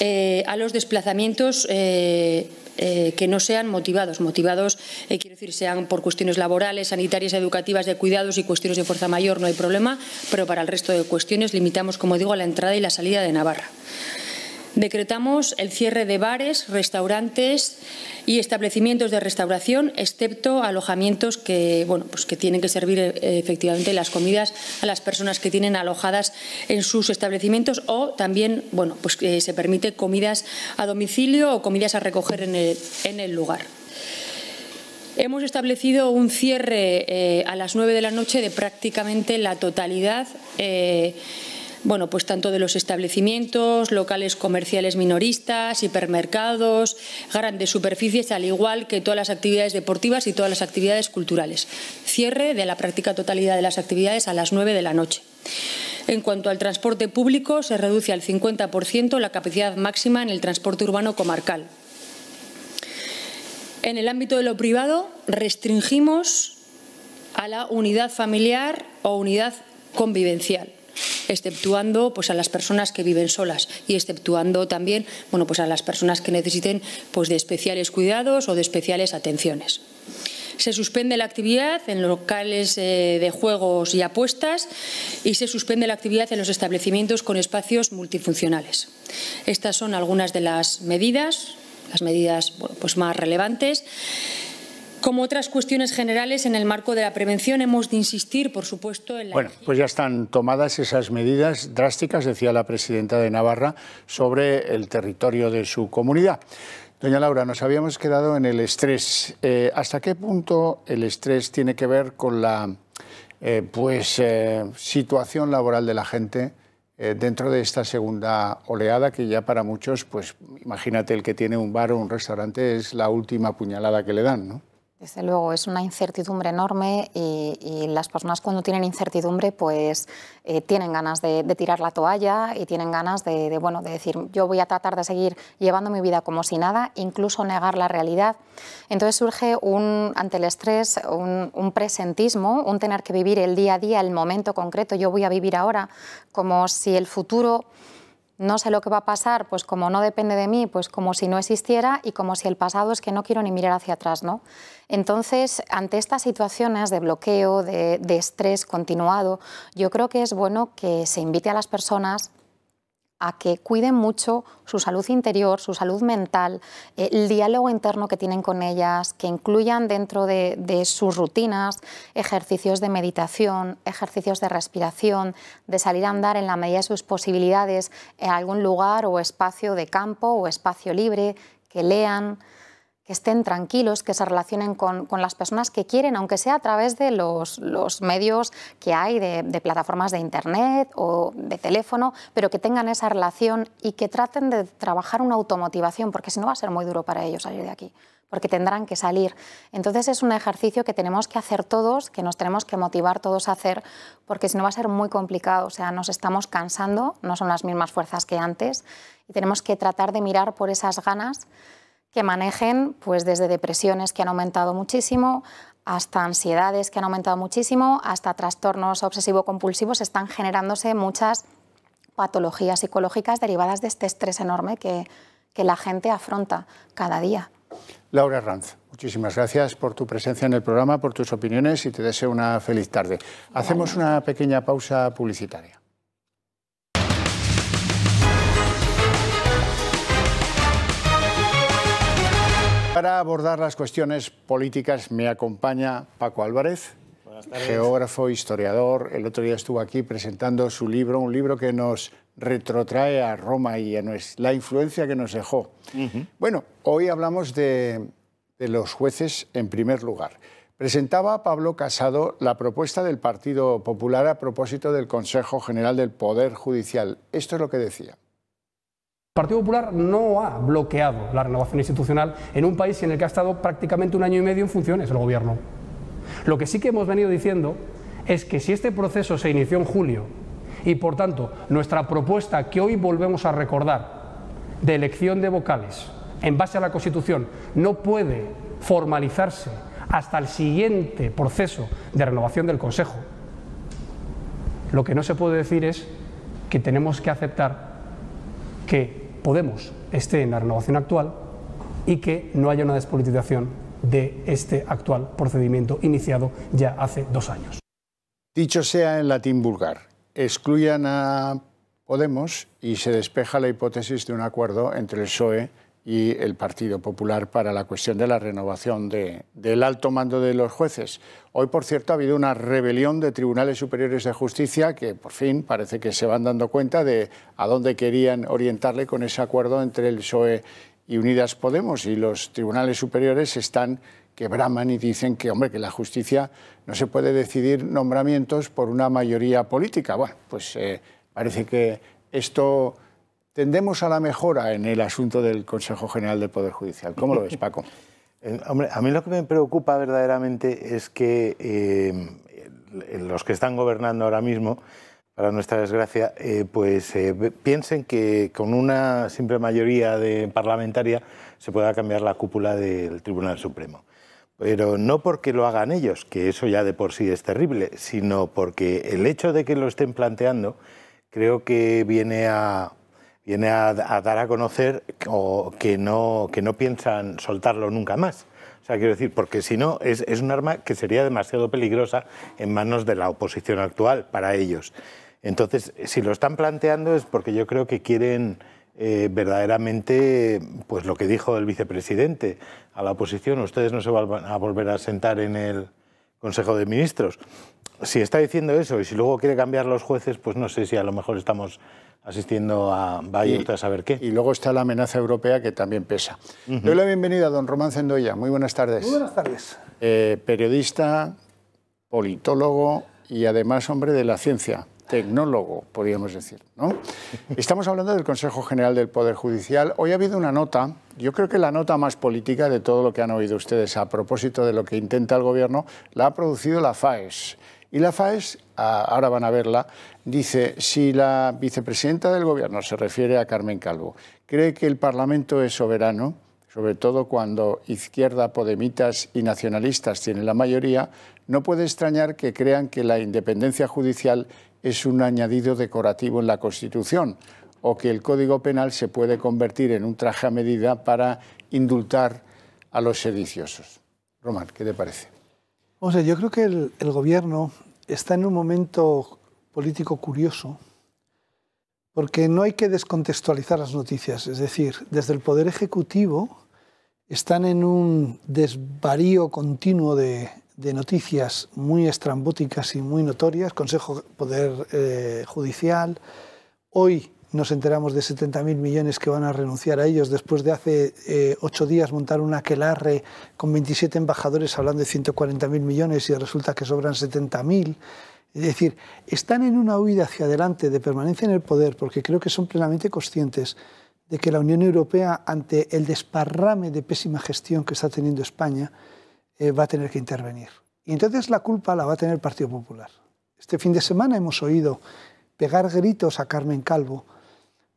eh, a los desplazamientos eh, eh, que no sean motivados. Motivados, quiero decir, sean por cuestiones laborales, sanitarias, educativas, de cuidados y cuestiones de fuerza mayor, no hay problema, pero para el resto de cuestiones limitamos, como digo, la entrada y la salida de Navarra. Decretamos el cierre de bares, restaurantes y establecimientos de restauración, excepto alojamientos que, bueno, pues que tienen que servir eh, efectivamente las comidas a las personas que tienen alojadas en sus establecimientos o también bueno, pues, se permite comidas a domicilio o comidas a recoger en el, en lugar. Hemos establecido un cierre eh, a las 9 de la noche de prácticamente la totalidad. Eh, bueno, pues tanto de los establecimientos, locales comerciales minoristas, hipermercados, grandes superficies, al igual que todas las actividades deportivas y todas las actividades culturales. Cierre de la práctica totalidad de las actividades a las 9 de la noche. En cuanto al transporte público, se reduce al 50% la capacidad máxima en el transporte urbano comarcal. En el ámbito de lo privado, restringimos a la unidad familiar o unidad convivencial exceptuando pues, a las personas que viven solas y exceptuando también bueno, pues, a las personas que necesiten pues, de especiales cuidados o de especiales atenciones. Se suspende la actividad en locales eh, de juegos y apuestas y se suspende la actividad en los establecimientos con espacios multifuncionales. Estas son algunas de las medidas, las medidas pues más relevantes. Como otras cuestiones generales, en el marco de la prevención hemos de insistir, por supuesto, en la... Bueno, pues ya están tomadas esas medidas drásticas, decía la presidenta de Navarra, sobre el territorio de su comunidad. Doña Laura, nos habíamos quedado en el estrés. Eh, ¿Hasta qué punto el estrés tiene que ver con la eh, pues, eh, situación laboral de la gente dentro de esta segunda oleada que ya para muchos, pues imagínate el que tiene un bar o un restaurante es la última puñalada que le dan, ¿no? Desde luego, es una incertidumbre enorme y, las personas cuando tienen incertidumbre pues eh, tienen ganas de, tirar la toalla y tienen ganas de, bueno, de decir yo voy a tratar de seguir llevando mi vida como si nada, incluso negar la realidad. Entonces surge ante el estrés un presentismo, un tener que vivir el día a día, el momento concreto, yo voy a vivir ahora, como si el futuro no sé lo que va a pasar, pues como no depende de mí, pues como si no existiera y como si el pasado es que no quiero ni mirar hacia atrás, ¿no? Entonces, ante estas situaciones de bloqueo, de, de estrés continuado, yo creo que es bueno que se invite a las personas a que cuiden mucho su salud interior, su salud mental, eh, el diálogo interno que tienen con ellas, que incluyan dentro de, de sus rutinas ejercicios de meditación, ejercicios de respiración, de salir a andar en la medida de sus posibilidades en algún lugar o espacio de campo o espacio libre, que lean que estén tranquilos, que se relacionen con, con, las personas que quieren, aunque sea a través de los, los medios que hay, de, de, plataformas de Internet o de teléfono, pero que tengan esa relación y que traten de trabajar una automotivación, porque si no va a ser muy duro para ellos salir de aquí, porque tendrán que salir. Entonces es un ejercicio que tenemos que hacer todos, que nos tenemos que motivar todos a hacer, porque si no va a ser muy complicado, o sea, nos estamos cansando, no son las mismas fuerzas que antes, y tenemos que tratar de mirar por esas ganas que manejen pues, desde depresiones que han aumentado muchísimo, hasta ansiedades que han aumentado muchísimo, hasta trastornos obsesivo-compulsivos, están generándose muchas patologías psicológicas derivadas de este estrés enorme que, que la gente afronta cada día. Laura Ranz, muchísimas gracias por tu presencia en el programa, por tus opiniones y te deseo una feliz tarde. Hacemos una pequeña pausa publicitaria. para abordar las cuestiones políticas me acompaña Paco Álvarez, geógrafo, historiador. El otro día estuvo aquí presentando su libro, un libro que nos retrotrae a Roma y a la influencia que nos dejó. Bueno, hoy hablamos de, de los jueces en primer lugar. Presentaba Pablo Casado la propuesta del Partido Popular a propósito del Consejo General del Poder Judicial. Esto es lo que decía. El Partido Popular no ha bloqueado la renovación institucional en un país en el que ha estado prácticamente un año y medio en funciones el Gobierno. Lo que sí que hemos venido diciendo es que si este proceso se inició en julio y, por tanto, nuestra propuesta que hoy volvemos a recordar de elección de vocales en base a la Constitución no puede formalizarse hasta el siguiente proceso de renovación del Consejo, lo que no se puede decir es que tenemos que aceptar que Podemos esté en la renovación actual y que no haya una despolitización de este actual procedimiento iniciado ya hace dos años. Dicho sea en latín vulgar, excluyan a Podemos y se despeja la hipótesis de un acuerdo entre el PSOE y el Partido Popular para la cuestión de la renovación de, del alto mando de los jueces. Hoy, por cierto, ha habido una rebelión de tribunales superiores de justicia que por fin parece que se van dando cuenta de a dónde querían orientarle con ese acuerdo entre el PSOE y Unidas Podemos y los tribunales superiores están que braman y dicen que, hombre, que la justicia no se puede decidir nombramientos por una mayoría política. Bueno, pues eh, parece que esto tendemos a la mejora en el asunto del Consejo General del Poder Judicial. ¿Cómo lo ves, Paco? [laughs] Eh, hombre, a mí lo que me preocupa verdaderamente es que eh, los que están gobernando ahora mismo, para nuestra desgracia, eh, pues piensen que con una simple mayoría de parlamentaria se pueda cambiar la cúpula del Tribunal Supremo pero no porque lo hagan ellos, que eso ya de por sí es terrible, sino porque el hecho de que lo estén planteando creo que viene a viene a, dar a conocer o que, no, que no piensan soltarlo nunca más. O sea, quiero decir, porque si no, es, es un arma que sería demasiado peligrosa en manos de la oposición actual para ellos. Entonces, si lo están planteando es porque yo creo que quieren eh, verdaderamente, pues lo que dijo el vicepresidente a la oposición, ustedes no se van a volver a sentar en el, Consejo de Ministros. Si está diciendo eso y si luego quiere cambiar los jueces, pues no sé si a lo mejor estamos asistiendo a Bayer, a saber qué. Y luego está la amenaza europea que también pesa. Doy la bienvenida a don Román Zendoya. Muy buenas tardes. Muy buenas tardes. Eh, periodista, politólogo y además hombre de la ciencia tecnólogo, podríamos decir. ¿no? Estamos hablando del Consejo General del Poder Judicial. Hoy ha habido una nota, yo creo que la nota más política de todo lo que han oído ustedes a propósito de lo que intenta el Gobierno, la ha producido la FAES. Y la FAES, ahora van a verla, dice, si la vicepresidenta del Gobierno, se refiere a Carmen Calvo, cree que el Parlamento es soberano, sobre todo cuando izquierda, podemitas y nacionalistas tienen la mayoría, no puede extrañar que crean que la independencia judicial es un añadido decorativo en la Constitución o que el Código Penal se puede convertir en un traje a medida para indultar a los sediciosos. Román, ¿qué te parece? O sea, yo creo que el gobierno está en un momento político curioso, porque no hay que descontextualizar las noticias. Es decir, desde el Poder Ejecutivo están en un desvarío continuo de de noticias muy estrambóticas y muy notorias, Consejo Poder eh, Judicial. Hoy nos enteramos de 70.000 millones que van a renunciar a ellos después de hace eh, ocho días montar una aquelarre con 27 embajadores hablando de 140.000 millones y resulta que sobran 70.000. Es decir, están en una huida hacia adelante de permanencia en el poder porque creo que son plenamente conscientes de que la Unión Europea, ante el desparrame de pésima gestión que está teniendo España, eh, va a tener que intervenir. Y entonces la culpa la va a tener el Partido Popular. Este fin de semana hemos oído pegar gritos a Carmen Calvo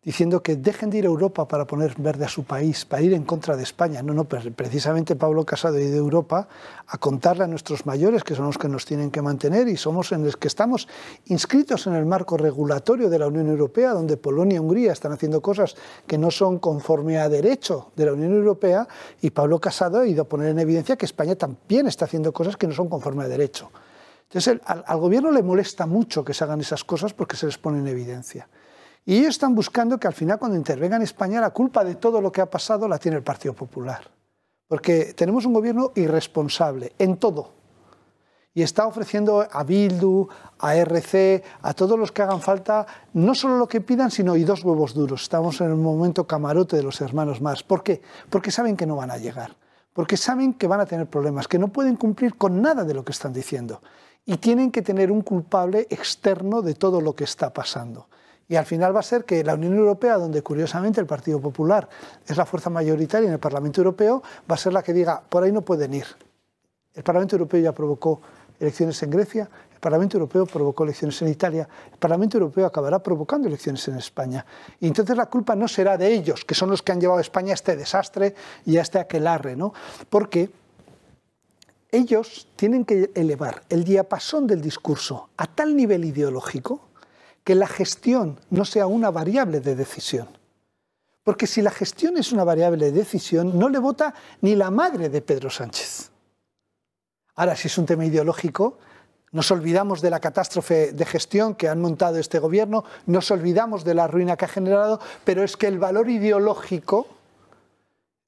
diciendo que dejen de ir a Europa para poner verde a su país, para ir en contra de España. No, no, precisamente Pablo Casado ha ido a Europa a contarle a nuestros mayores, que son los que nos tienen que mantener y somos en los que estamos inscritos en el marco regulatorio de la Unión Europea, donde Polonia y Hungría están haciendo cosas que no son conforme a derecho de la Unión Europea y Pablo Casado ha ido a poner en evidencia que España también está haciendo cosas que no son conforme a derecho. Entonces, al gobierno le molesta mucho que se hagan esas cosas porque se les pone en evidencia. Y ellos están buscando que al final cuando intervenga en España la culpa de todo lo que ha pasado la tiene el Partido Popular. Porque tenemos un gobierno irresponsable en todo. Y está ofreciendo a Bildu, a RC, a todos los que hagan falta, no solo lo que pidan, sino y dos huevos duros. Estamos en el momento camarote de los hermanos más. ¿Por qué? Porque saben que no van a llegar. Porque saben que van a tener problemas, que no pueden cumplir con nada de lo que están diciendo. Y tienen que tener un culpable externo de todo lo que está pasando. Y al final va a ser que la Unión Europea, donde curiosamente el Partido Popular es la fuerza mayoritaria en el Parlamento Europeo, va a ser la que diga, por ahí no pueden ir. El Parlamento Europeo ya provocó elecciones en Grecia, el Parlamento Europeo provocó elecciones en Italia, el Parlamento Europeo acabará provocando elecciones en España. Y entonces la culpa no será de ellos, que son los que han llevado a España a este desastre y a este aquelarre, ¿no? Porque ellos tienen que elevar el diapasón del discurso a tal nivel ideológico que la gestión no sea una variable de decisión. Porque si la gestión es una variable de decisión, no le vota ni la madre de Pedro Sánchez. Ahora, si es un tema ideológico, nos olvidamos de la catástrofe de gestión que han montado este gobierno, nos olvidamos de la ruina que ha generado, pero es que el valor ideológico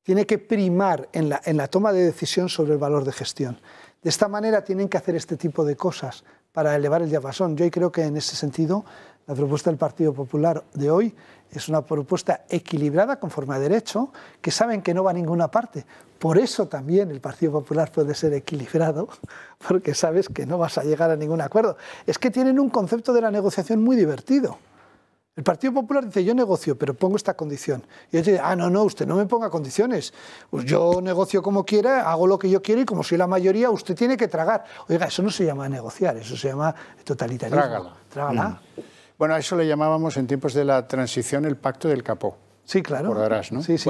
tiene que primar en la, en la toma de decisión sobre el valor de gestión. De esta manera tienen que hacer este tipo de cosas para elevar el diapasón. Yo creo que en ese sentido la propuesta del Partido Popular de hoy es una propuesta equilibrada conforme a derecho, que saben que no va a ninguna parte. Por eso también el Partido Popular puede ser equilibrado, [laughs] porque sabes que no vas a llegar a ningún acuerdo. Es que tienen un concepto de la negociación muy divertido. El Partido Popular dice, yo negocio, pero pongo esta condición. Y yo dice, ah, no, no, usted no me ponga condiciones. Pues yo negocio como quiera, hago lo que yo quiero y como soy la mayoría, usted tiene que tragar. Oiga, eso no se llama negociar, eso se llama totalitarismo. Trágala. Trágala. Mm. Bueno, a eso le llamábamos en tiempos de la transición el pacto del capó. Sí, claro. Recordarás, ¿no? Sí, sí.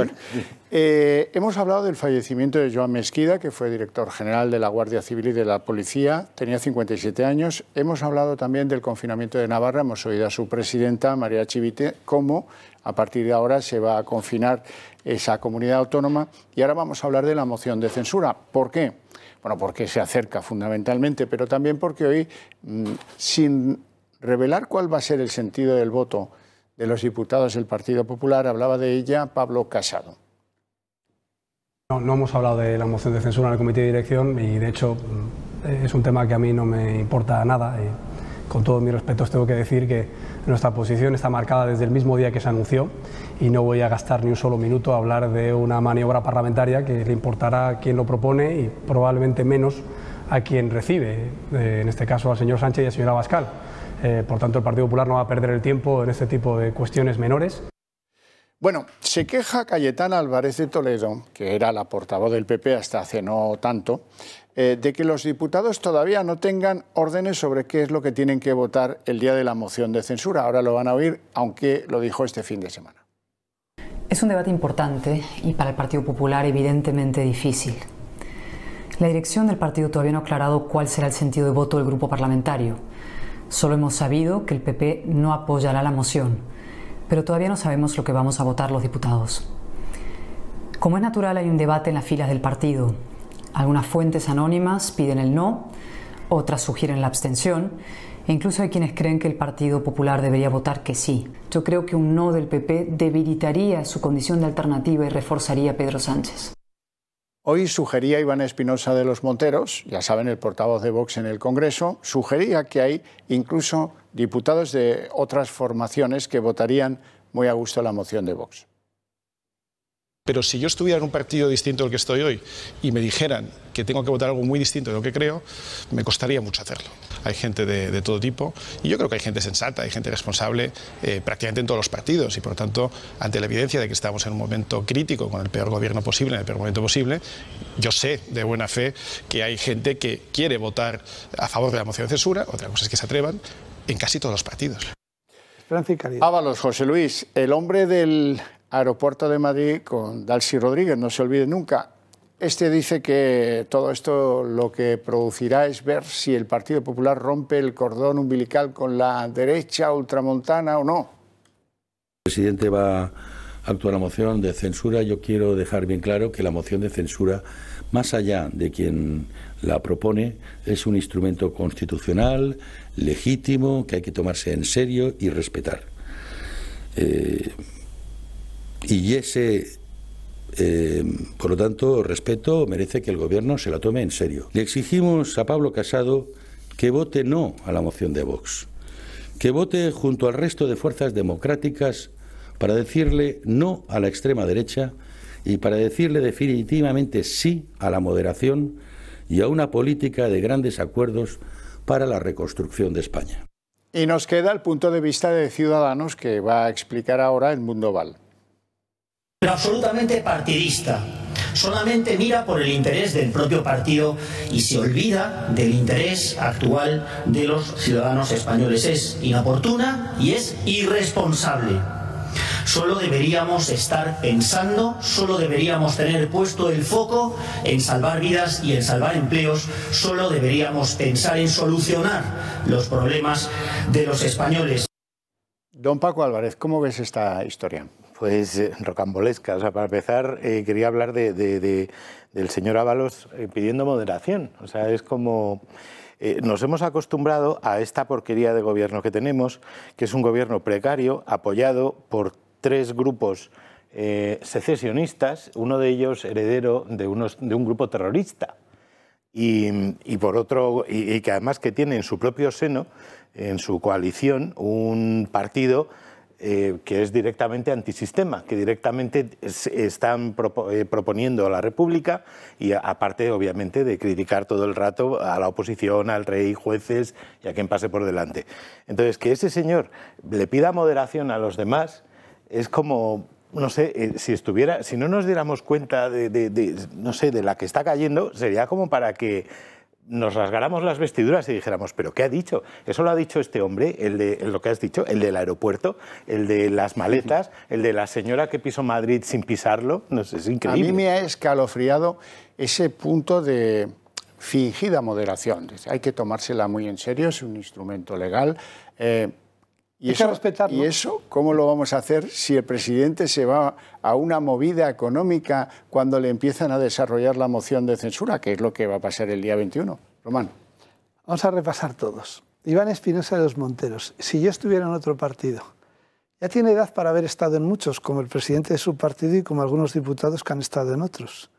Eh, hemos hablado del fallecimiento de Joan Mesquida, que fue director general de la Guardia Civil y de la Policía, tenía 57 años. Hemos hablado también del confinamiento de Navarra, hemos oído a su presidenta, María Chivite, cómo a partir de ahora se va a confinar esa comunidad autónoma. Y ahora vamos a hablar de la moción de censura. ¿Por qué? Bueno, porque se acerca fundamentalmente, pero también porque hoy, mm, sin revelar cuál va a ser el sentido del voto, de los diputados del Partido Popular, hablaba de ella Pablo Casado. No, hemos hablado de la moción de censura en el comité de dirección y de hecho es un tema que a mí no me importa nada. con todo mi respeto tengo que decir que nuestra posición está marcada desde el mismo día que se anunció y no voy a gastar ni un solo minuto a hablar de una maniobra parlamentaria que le importará a quien lo propone y probablemente menos a quien recibe, eh, en este caso al señor Sánchez y a la señora Bascal. Eh, por tanto, el Partido Popular no va a perder el tiempo en este tipo de cuestiones menores. Bueno, se queja Cayetana Álvarez de Toledo, que era la portavoz del PP hasta hace no tanto, eh, de que los diputados todavía no tengan órdenes sobre qué es lo que tienen que votar el día de la moción de censura. Ahora lo van a oír, aunque lo dijo este fin de semana. Es un debate importante y para el Partido Popular evidentemente difícil. La dirección del partido todavía no ha aclarado cuál será el sentido de voto del grupo parlamentario. Solo hemos sabido que el PP no apoyará la moción, pero todavía no sabemos lo que vamos a votar los diputados. Como es natural, hay un debate en las filas del partido. Algunas fuentes anónimas piden el no, otras sugieren la abstención, e incluso hay quienes creen que el Partido Popular debería votar que sí. Yo creo que un no del PP debilitaría su condición de alternativa y reforzaría a Pedro Sánchez. Hoy sugería Iván Espinosa de los Monteros, ya saben, el portavoz de Vox en el Congreso, sugería que hay incluso diputados de otras formaciones que votarían muy a gusto la moción de Vox. Pero si yo estuviera en un partido distinto al que estoy hoy y me dijeran que tengo que votar algo muy distinto de lo que creo, me costaría mucho hacerlo hay gente de, todo tipo y yo creo que hay gente sensata, hay gente responsable eh, prácticamente en todos los partidos y por lo tanto, ante la evidencia de que estamos en un momento crítico, con el peor gobierno posible, en el peor momento posible, yo sé de buena fe que hay gente que quiere votar a favor de la moción de censura, otra cosa es que se atrevan, en casi todos los partidos. Ábalos, José Luis, el hombre del aeropuerto de Madrid con Dalcy Rodríguez, no se olvide nunca, este dice que todo esto lo que producirá es ver si el Partido Popular rompe el cordón umbilical con la derecha ultramontana o no. El presidente va a actuar la moción de censura, yo quiero dejar bien claro que la moción de censura, más allá de quien la propone, es un instrumento constitucional, legítimo, que hay que tomarse en serio y respetar. Eh, y ese eh, por lo tanto, respeto merece que el Gobierno se la tome en serio. Le exigimos a Pablo Casado que vote no a la moción de Vox, que vote junto al resto de fuerzas democráticas para decirle no a la extrema derecha y para decirle definitivamente sí a la moderación y a una política de grandes acuerdos para la reconstrucción de España. Y nos queda el punto de vista de Ciudadanos que va a explicar ahora el Mundo Val pero absolutamente partidista. Solamente mira por el interés del propio partido y se olvida del interés actual de los ciudadanos españoles. Es inoportuna y es irresponsable. Solo deberíamos estar pensando, solo deberíamos tener puesto el foco en salvar vidas y en salvar empleos, solo deberíamos pensar en solucionar los problemas de los españoles. Don Paco Álvarez, ¿cómo ves esta historia? Pues eh, rocambolesca. O sea, para empezar, eh, quería hablar del señor Ábalos eh, pidiendo moderación. O sea, es como... nos hemos acostumbrado a esta porquería de gobierno que tenemos, que es un gobierno precario, apoyado por tres grupos secesionistas, uno de ellos heredero de, unos, de un grupo terrorista. Y, por otro y, que además que tiene en su propio seno, en su coalición, un partido eh, que es directamente antisistema, que directamente están eh, proponiendo a la República y aparte, obviamente, de criticar todo el rato a la oposición, al rey, jueces y a quien pase por delante. Entonces, que ese señor le pida moderación a los demás es como no sé, eh, si estuviera, si no nos diéramos cuenta de, no sé, de la que está cayendo, sería como para que nos rasgáramos las vestiduras y dijéramos, pero ¿qué ha dicho? Eso lo ha dicho este hombre, el de lo que has dicho, el del aeropuerto, el de las maletas, el de la señora que pisó Madrid sin pisarlo, no sé, es increíble. A mí me ha escalofriado ese punto de fingida moderación, hay que tomársela muy en serio, es un instrumento legal. Eh, y, eso, eso cómo lo vamos a hacer si el presidente se va a una movida económica cuando le empiezan a desarrollar la moción de censura, que es lo que va a pasar el día 21? Román. Vamos a repasar todos. Iván Espinosa de los Monteros, si yo estuviera en otro partido, ya tiene edad para haber estado en muchos, como el presidente de su partido y como algunos diputados que han estado en otros.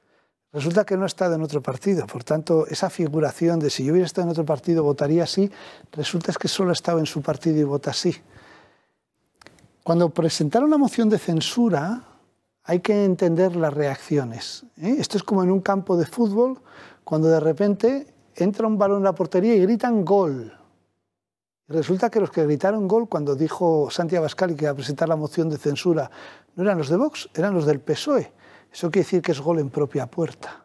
Resulta que no estado en otro partido, por tanto, esa figuración de si yo hubiera estado en otro partido votaría así, resulta que solo estaba en su partido y vota así. Cuando presentaron la moción de censura, hay que entender las reacciones. ¿eh? Esto es como en un campo de fútbol, cuando de repente entra un balón en la portería y gritan gol. Resulta que los que gritaron gol cuando dijo Santiago Abascal que iba a presentar la moción de censura no eran los de Vox, eran los del PSOE. Eso quiere decir que es gol en propia puerta.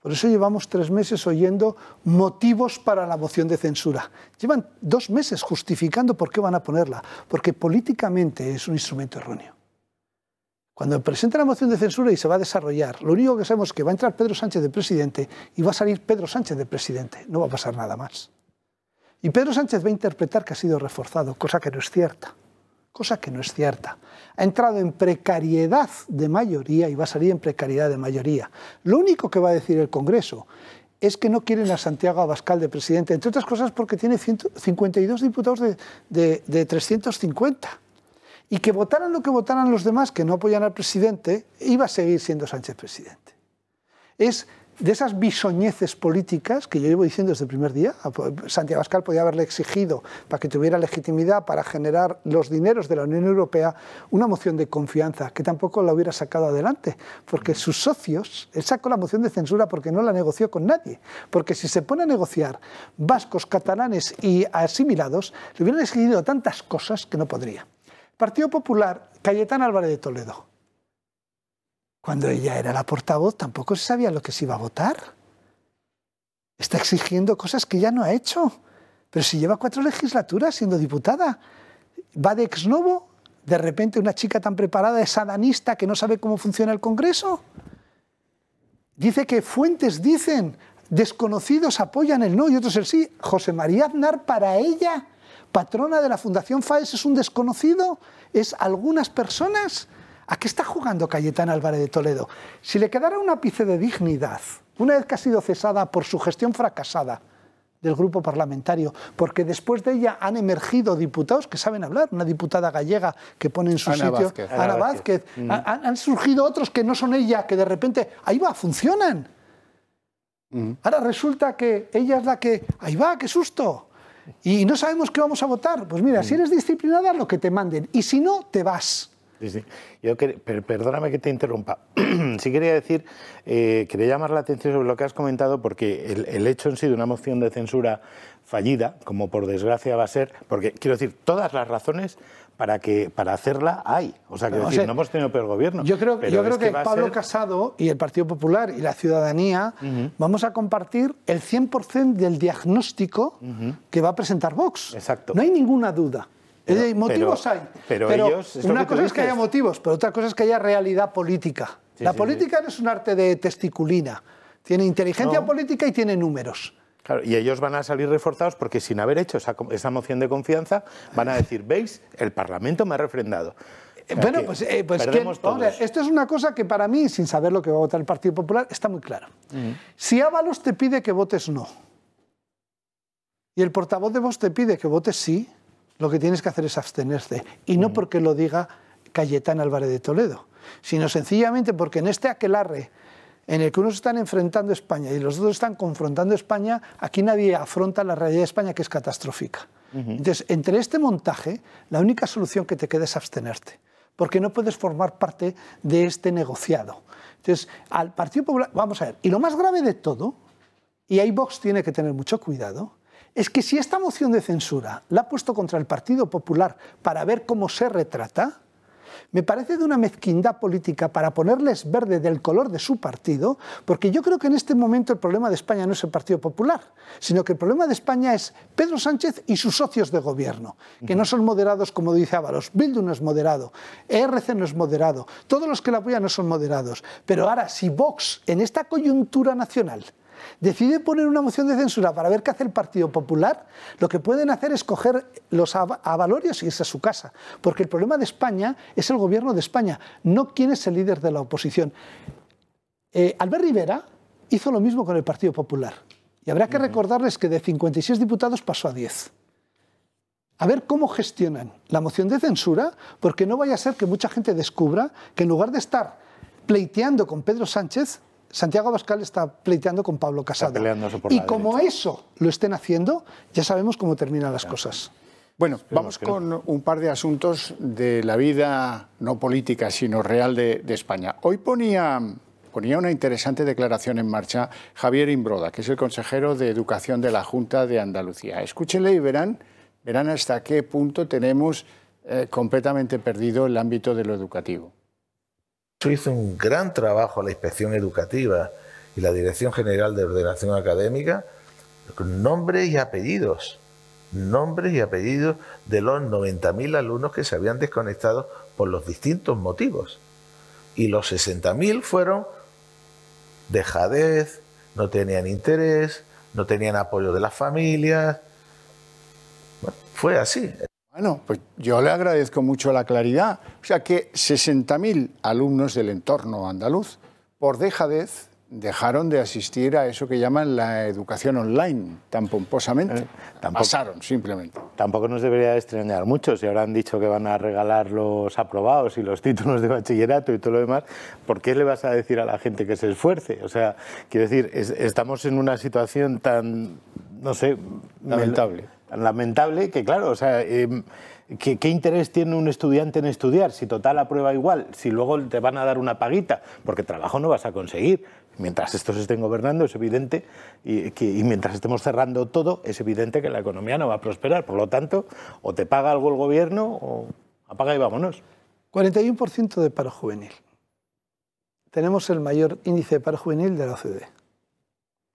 Por eso llevamos tres meses oyendo motivos para la moción de censura. Llevan dos meses justificando por qué van a ponerla, porque políticamente es un instrumento erróneo. Cuando presenta la moción de censura y se va a desarrollar, lo único que sabemos es que va a entrar Pedro Sánchez de presidente y va a salir Pedro Sánchez de presidente. No va a pasar nada más. Y Pedro Sánchez va a interpretar que ha sido reforzado, cosa que no es cierta cosa que no es cierta. Ha entrado en precariedad de mayoría y va a salir en precariedad de mayoría. Lo único que va a decir el Congreso es que no quieren a Santiago Abascal de presidente, entre otras cosas porque tiene 52 diputados de, 350. Y que votaran lo que votaran los demás que no apoyan al presidente, iba a seguir siendo Sánchez presidente. Es de esas bisoñeces políticas que yo llevo diciendo desde el primer día. Santiago Pascal podía haberle exigido, para que tuviera legitimidad para generar los dineros de la Unión Europea, una moción de confianza, que tampoco la hubiera sacado adelante, porque sus socios, él sacó la moción de censura porque no la negoció con nadie, porque si se pone a negociar vascos, catalanes y asimilados, le hubieran exigido tantas cosas que no podría. Partido Popular, Cayetán Álvarez de Toledo cuando ella era la portavoz tampoco se sabía lo que se iba a votar. Está exigiendo cosas que ya no ha hecho. Pero si lleva cuatro legislaturas siendo diputada, va de ex novo, de repente una chica tan preparada es adanista que no sabe cómo funciona el Congreso. Dice que fuentes dicen, desconocidos apoyan el no y otros el sí. José María Aznar para ella, patrona de la Fundación FAES, es un desconocido, es algunas personas. ¿A qué está jugando Cayetán Álvarez de Toledo? Si le quedara un ápice de dignidad, una vez que ha sido cesada por su gestión fracasada del grupo parlamentario, porque después de ella han emergido diputados que saben hablar, una diputada gallega que pone en su sitio Vázquez. Ana, Vázquez, mm. Han, surgido otros que no son ella, que de repente, ahí va, funcionan. Mm. Ahora resulta que ella es la que, ahí va, qué susto. Y no sabemos qué vamos a votar. Pues mira, mm. si eres disciplinada, lo que te manden. Y si no, te vas. Sí, yo perdóname que te interrumpa. [clears throat] sí quería decir, eh, quería llamar la atención sobre lo que has comentado, porque el, hecho en sí de una moción de censura fallida, como por desgracia va a ser, porque quiero decir, todas las razones para que para hacerla hay. O sea, que no, hemos tenido peor gobierno. Yo creo, que, Pablo Casado y el Partido Popular y la ciudadanía vamos a compartir el 100% del diagnóstico que va a presentar Vox. Exacto. No hay ninguna duda. Pero, motivos hay. Pero, una cosa es que haya motivos, pero otra cosa es que haya realidad política. la política no es un arte de testiculina. Tiene inteligencia política y tiene números. y ellos van a salir reforzados porque sin haber hecho esa, moción de confianza van a decir, veis, el Parlamento me ha refrendado. bueno, pues, eh, pues, que, esto es una cosa que para mí, sin saber lo que va a votar el Partido Popular, está muy claro. Mm. Si Ábalos te pide que votes no y el portavoz de vos te pide que votes sí, lo que tienes que hacer es abstenerte, Y no mm. porque lo diga Cayetán Álvarez de Toledo, sino sencillamente porque en este aquelarre en el que unos están enfrentando España y los otros están confrontando España, aquí nadie afronta la realidad de España que es catastrófica. Entonces, entre este montaje, la única solución que te queda es abstenerte, porque no puedes formar parte de este negociado. Entonces, al Partido Popular, vamos a ver, y lo más grave de todo, y ahí Vox tiene que tener mucho cuidado, es que si esta moción de censura la ha puesto contra el Partido Popular para ver cómo se retrata, me parece de una mezquindad política para ponerles verde del color de su partido, porque yo creo que en este momento el problema de España no es el Partido Popular, sino que el problema de España es Pedro Sánchez y sus socios de gobierno, que no son moderados como dice Ábalos. Bildu no es moderado, ERC no es moderado, todos los que la apoyan no son moderados. Pero ahora, si Vox en esta coyuntura nacional decide poner una moción de censura para ver qué hace el Partido Popular, lo que pueden hacer es coger los avalorios y e irse a su casa. Porque el problema de España es el gobierno de España, no quién es el líder de la oposición. Eh, Albert Rivera hizo lo mismo con el Partido Popular. Y habrá que recordarles que de 56 diputados pasó a 10 a ver cómo gestionan la moción de censura, porque no vaya a ser que mucha gente descubra que en lugar de estar pleiteando con Pedro Sánchez, Santiago Abascal está pleiteando con Pablo Casado. y como eso lo estén haciendo, ya sabemos cómo terminan las cosas. Bueno, vamos con un par de asuntos de la vida no política, sino real de, España. Hoy ponía, ponía una interesante declaración en marcha Javier Imbroda, que es el consejero de Educación de la Junta de Andalucía. Escúchenle y verán, verán hasta qué punto tenemos eh, completamente perdido el ámbito de lo educativo hizo un gran trabajo la inspección educativa y la Dirección General de Ordenación Académica con nombres y apellidos, nombres y apellidos de los 90.000 alumnos que se habían desconectado por los distintos motivos. Y los 60.000 fueron dejadez, no tenían interés, no tenían apoyo de las familias. Bueno, fue así. Bueno, pues yo le agradezco mucho la claridad. O sea que 60.000 alumnos del entorno andaluz, por dejadez, dejaron de asistir a eso que llaman la educación online, tan pomposamente. Eh, tampoco, Pasaron, simplemente. Tampoco nos debería extrañar mucho si ahora han dicho que van a regalar los aprobados y los títulos de bachillerato y todo lo demás. ¿Por qué le vas a decir a la gente que se esfuerce? O sea, quiero decir, estamos en una situación tan, no sé... Lamentable lamentable que, claro, o sea, em, ¿qué, interés tiene un estudiante en estudiar? Si total aprueba igual, si luego te van a dar una paguita, porque trabajo no vas a conseguir. Mientras estos estén gobernando, es evidente, y, que, y mientras estemos cerrando todo, es evidente que la economía no va a prosperar. Por lo tanto, o te paga algo el gobierno o apaga y vámonos. 41% de paro juvenil. Tenemos el mayor índice de paro juvenil de la OCDE.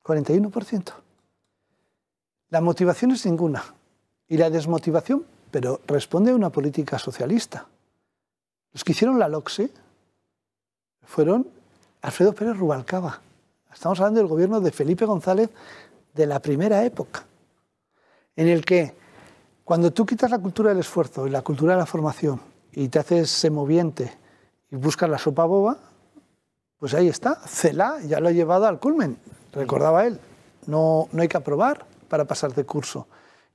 41%. La motivación es ninguna y la desmotivación, pero responde a una política socialista. Los que hicieron la LOCSE fueron Alfredo Pérez Rubalcaba. Estamos hablando del gobierno de Felipe González de la primera época, en el que cuando tú quitas la cultura del esfuerzo y la cultura de la formación y te haces semoviente y buscas la sopa boba, pues ahí está, Cela ya lo ha llevado al culmen, recordaba él. No, no hay que aprobar, para pasar de curso.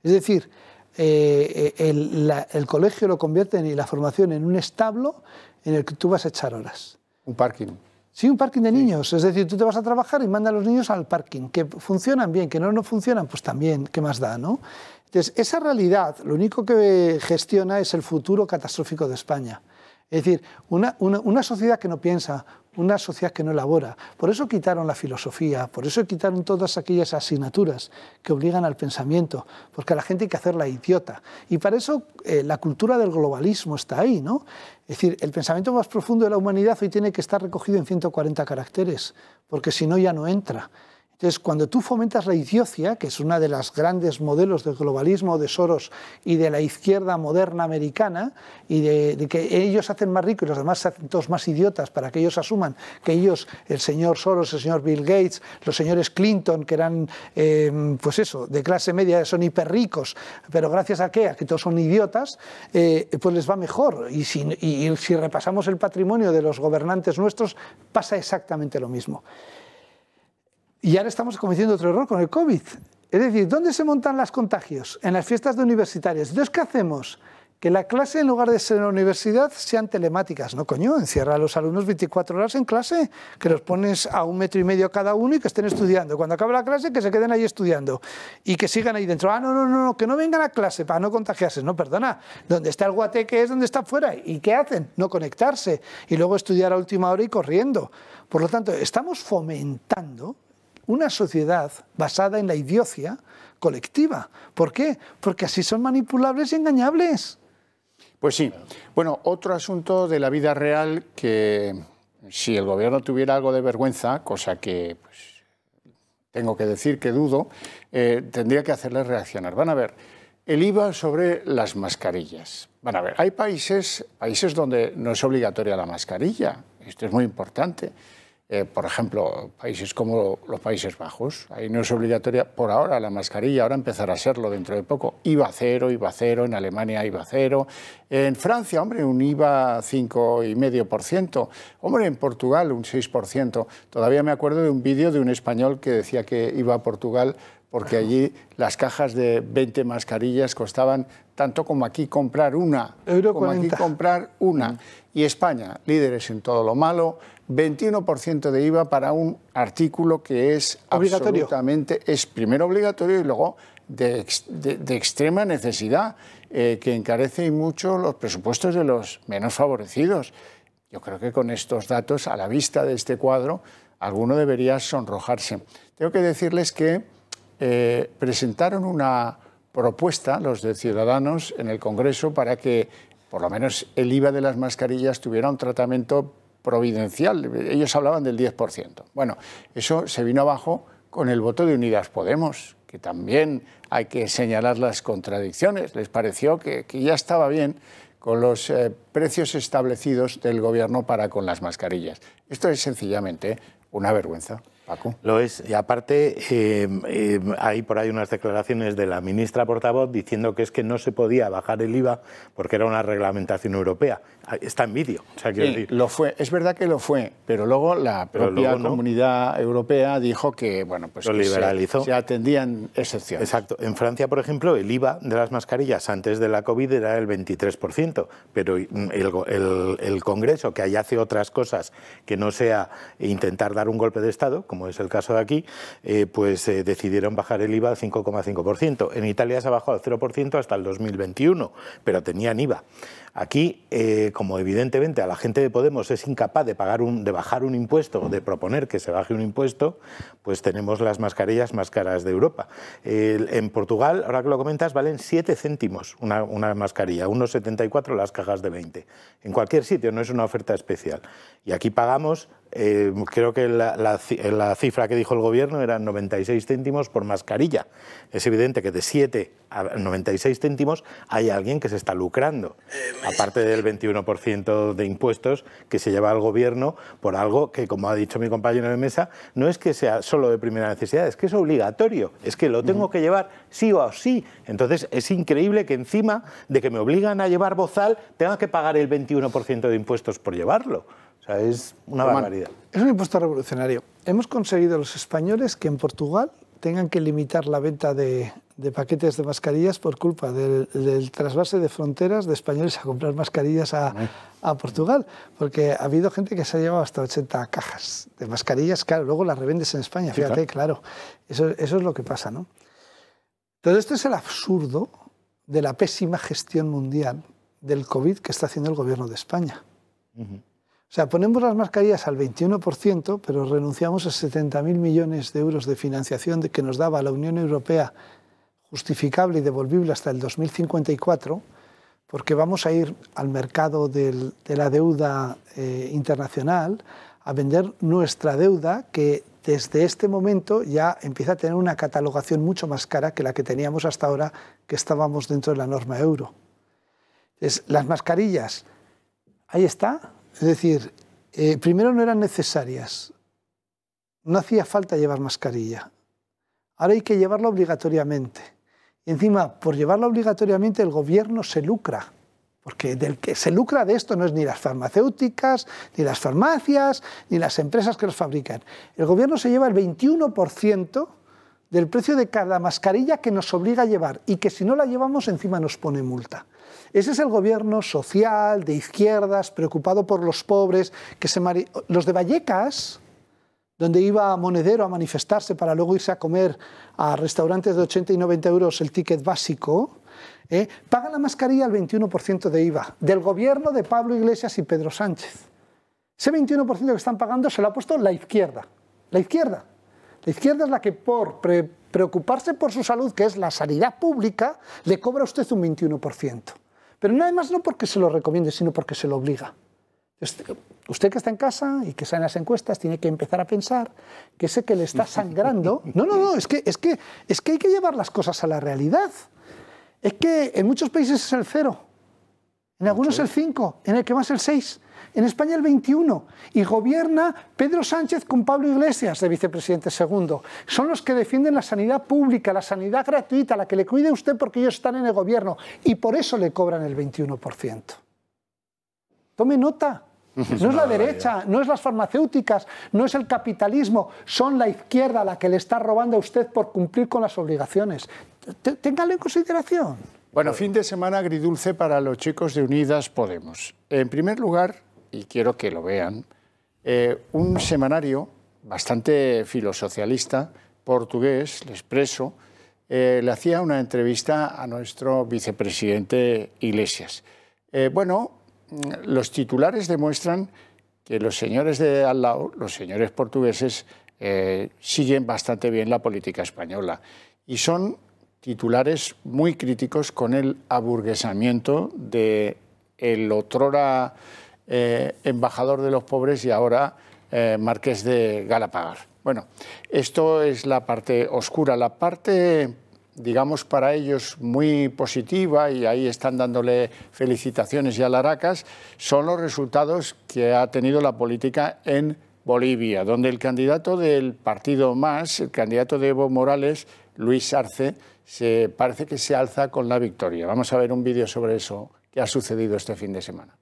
Es decir, eh, el, colegio lo convierte en, y la formación en un establo en el que tú vas a echar horas. Un parking. Sí, un parking de niños. Es decir, tú te vas a trabajar y mandas a los niños al parking. Que funcionan bien, que no, no funcionan, pues también, ¿qué más da? Entonces, esa realidad lo único que gestiona es el futuro catastrófico de España. Es decir, una, una sociedad que no piensa, una sociedad que no elabora. Por eso quitaron la filosofía, por eso quitaron todas aquellas asignaturas que obligan al pensamiento, porque a la gente hay que hacerla idiota. Y para eso eh, la cultura del globalismo está ahí, ¿no? Es decir, el pensamiento más profundo de la humanidad hoy tiene que estar recogido en 140 caracteres, porque si no ya no entra. Entonces, cuando tú fomentas la idiocia, que es una de las grandes modelos del globalismo de Soros y de la izquierda moderna americana, y de, que ellos hacen más ricos y los demás se hacen todos más idiotas para que ellos asuman que ellos, el señor Soros, el señor Bill Gates, los señores Clinton, que eran, em, pues eso, de clase media, son hiperricos, pero gracias a qué, a que todos son idiotas, eh, pues les va mejor. y si repasamos el patrimonio de los gobernantes nuestros, pasa exactamente lo mismo. Y ahora estamos cometiendo otro error con el COVID. Es decir, ¿dónde se montan los contagios? En las fiestas de universitarios. Entonces, ¿qué hacemos? Que la clase, en lugar de ser en la universidad, sean telemáticas. No, coño, encierra a los alumnos 24 horas en clase, que los pones a un metro y medio cada uno y que estén estudiando. Cuando acabe la clase, que se queden ahí estudiando y que sigan ahí dentro. Ah, no, no, no, que no vengan a clase para no contagiarse. No, perdona. Donde está el guateque es donde está fuera. ¿Y qué hacen? No conectarse y luego estudiar a última hora y corriendo. Por lo tanto, estamos fomentando una sociedad basada en la idiocia colectiva. ¿Por qué? Porque así son manipulables y engañables. Pues sí. Bueno, otro asunto de la vida real que si el gobierno tuviera algo de vergüenza, cosa que pues, tengo que decir que dudo, eh, tendría que hacerles reaccionar. Van a ver, el IVA sobre las mascarillas. Van a ver, hay países, países donde no es obligatoria la mascarilla, esto es muy importante. Eh, por ejemplo, países como los Países Bajos. Ahí no es obligatoria por ahora la mascarilla, ahora empezará a serlo dentro de poco. IVA cero, IVA cero, en Alemania IVA cero. En Francia, hombre, un IVA 5,5%. Hombre, en Portugal un 6%. Todavía me acuerdo de un vídeo de un español que decía que iba a Portugal porque allí las cajas de 20 mascarillas costaban tanto como aquí comprar una. Euro como aquí comprar una. Y España, líderes en todo lo malo, 21% de IVA para un artículo que es obligatorio. absolutamente, es primero obligatorio y luego de, extrema necesidad, eh, que encarece mucho los presupuestos de los menos favorecidos. Yo creo que con estos datos, a la vista de este cuadro, alguno debería sonrojarse. Tengo que decirles que eh, presentaron una propuesta, los de Ciudadanos, en el Congreso para que por lo menos el IVA de las mascarillas tuviera un tratamiento providencial, ellos hablaban del 10%. Bueno, eso se vino abajo con el voto de Unidas Podemos, que también hay que señalar las contradicciones. Les pareció que, ya estaba bien con los eh, precios establecidos del gobierno para con las mascarillas. Esto es sencillamente una vergüenza. Lo es. Y aparte, eh, eh, hay por ahí unas declaraciones de la ministra portavoz diciendo que es que no se podía bajar el IVA porque era una reglamentación europea. Ah, está en vídeo. O Lo fue. Es verdad que lo fue, pero luego la propia comunidad europea dijo que, bueno, pues Se, atendían excepciones. Exacto. En Francia, por ejemplo, el IVA de las mascarillas antes de la COVID era el 23%, pero mm, el, el, el Congreso, que ahí hace otras cosas que no sea intentar dar un golpe de Estado, como como es el caso de aquí, eh, pues eh, decidieron bajar el IVA al 5,5%. En Italia se ha bajado al 0% hasta el 2021, pero tenían IVA. Aquí, eh, como evidentemente a la gente de Podemos es incapaz de, pagar de bajar un impuesto o de proponer que se baje un impuesto, pues tenemos las mascarillas más caras de Europa. en Portugal, ahora que lo comentas, valen 7 céntimos una, una mascarilla, 1,74 las cajas de 20. En cualquier sitio, no es una oferta especial. Y aquí pagamos eh, creo que eh, la, cifra que dijo el gobierno era 96 céntimos por mascarilla. Es evidente que de 7 a 96 céntimos hay alguien que se está lucrando, eh, aparte del 21% de impuestos que se lleva al gobierno por algo que, como ha dicho mi compañero de mesa, no es que sea solo de primera necesidad, es que es obligatorio, es que lo tengo que llevar sí o sí. Entonces es increíble que encima de que me obligan a llevar bozal tenga que pagar el 21% de impuestos por llevarlo. O sea, es una barbaridad. Es un impuesto revolucionario. Hemos conseguido los españoles que en Portugal tengan que limitar la venta de, paquetes de mascarillas por culpa del, trasvase de fronteras de españoles a comprar mascarillas a, Portugal, porque ha habido gente que se ha llevado hasta 80 cajas de mascarillas, claro, luego las revendes en España, fíjate, claro, eso, es lo que pasa, ¿no? Todo esto es el absurdo de la pésima gestión mundial del COVID que está haciendo el gobierno de España. O sea, ponemos las mascarillas al 21%, pero renunciamos a 70.000 millones de euros de financiación que nos daba la Unión Europea justificable y devolvible hasta el 2054, porque vamos a ir al mercado de la deuda eh, internacional a vender nuestra deuda que desde este momento ya empieza a tener una catalogación mucho más cara que la que teníamos hasta ahora que estábamos dentro de la norma euro. Entonces, las mascarillas, ahí está, es decir, eh, primero no eran necesarias, no hacía falta llevar mascarilla. Ahora hay que llevarla obligatoriamente. Y encima, por llevarla obligatoriamente, el gobierno se lucra. Porque del que se lucra de esto no es ni las farmacéuticas, ni las farmacias, ni las empresas que los fabrican. El gobierno se lleva el 21% del precio de cada mascarilla que nos obliga a llevar y que si no la llevamos encima nos pone multa. Ese es el gobierno social, de izquierdas, preocupado por los pobres, que se los de Vallecas, donde iba Monedero a manifestarse para luego irse a comer a restaurantes de 80 y 90 euros el ticket básico, ¿eh? pagan la mascarilla el 21% de IVA, del gobierno de Pablo Iglesias y Pedro Sánchez. Ese 21% que están pagando se lo ha puesto la izquierda. La izquierda. La izquierda es la que por preocuparse por su salud, que es la sanidad pública, le cobra a usted un 21%. Pero nada más no porque se lo recomiende, sino porque se lo obliga. Este, usted que está en casa y que está en las encuestas tiene que empezar a pensar que ese que le está sangrando... [laughs] No, no, no, es que, es que, es que hay que llevar las cosas a la realidad. Es que en muchos países es el cero, en algunos es el cinco, en el que más el seis. En España el 21 y gobierna Pedro Sánchez con Pablo Iglesias de vicepresidente segundo. Son los que defienden la sanidad pública, la sanidad gratuita, la que le cuide a usted porque ellos están en el gobierno y por eso le cobran el 21%. Tome nota. [laughs] No es la derecha, no es las farmacéuticas, no es el capitalismo, son la izquierda la que le está robando a usted por cumplir con las obligaciones. Téngalo en consideración. Bueno, fin de semana agridulce para los chicos de Unidas Podemos. En primer lugar, y quiero que lo vean, eh, un semanario bastante filosocialista, portugués, el Expreso, eh, le hacía una entrevista a nuestro vicepresidente Iglesias. Eh, bueno, los titulares demuestran que los señores de al lado, los señores portugueses, siguen bastante bien la política española y son titulares muy críticos con el aburguesamiento de el otrora eh, embajador de los pobres y ahora eh, marqués de Galapagar. Bueno, esto es la parte oscura. La parte, digamos, para ellos muy positiva, y ahí están dándole felicitaciones y alaracas, son los resultados que ha tenido la política en Bolivia, donde el candidato del partido más, el candidato de Evo Morales, Luis Arce, se, parece que se alza con la victoria. Vamos a ver un vídeo sobre eso que ha sucedido este fin de semana.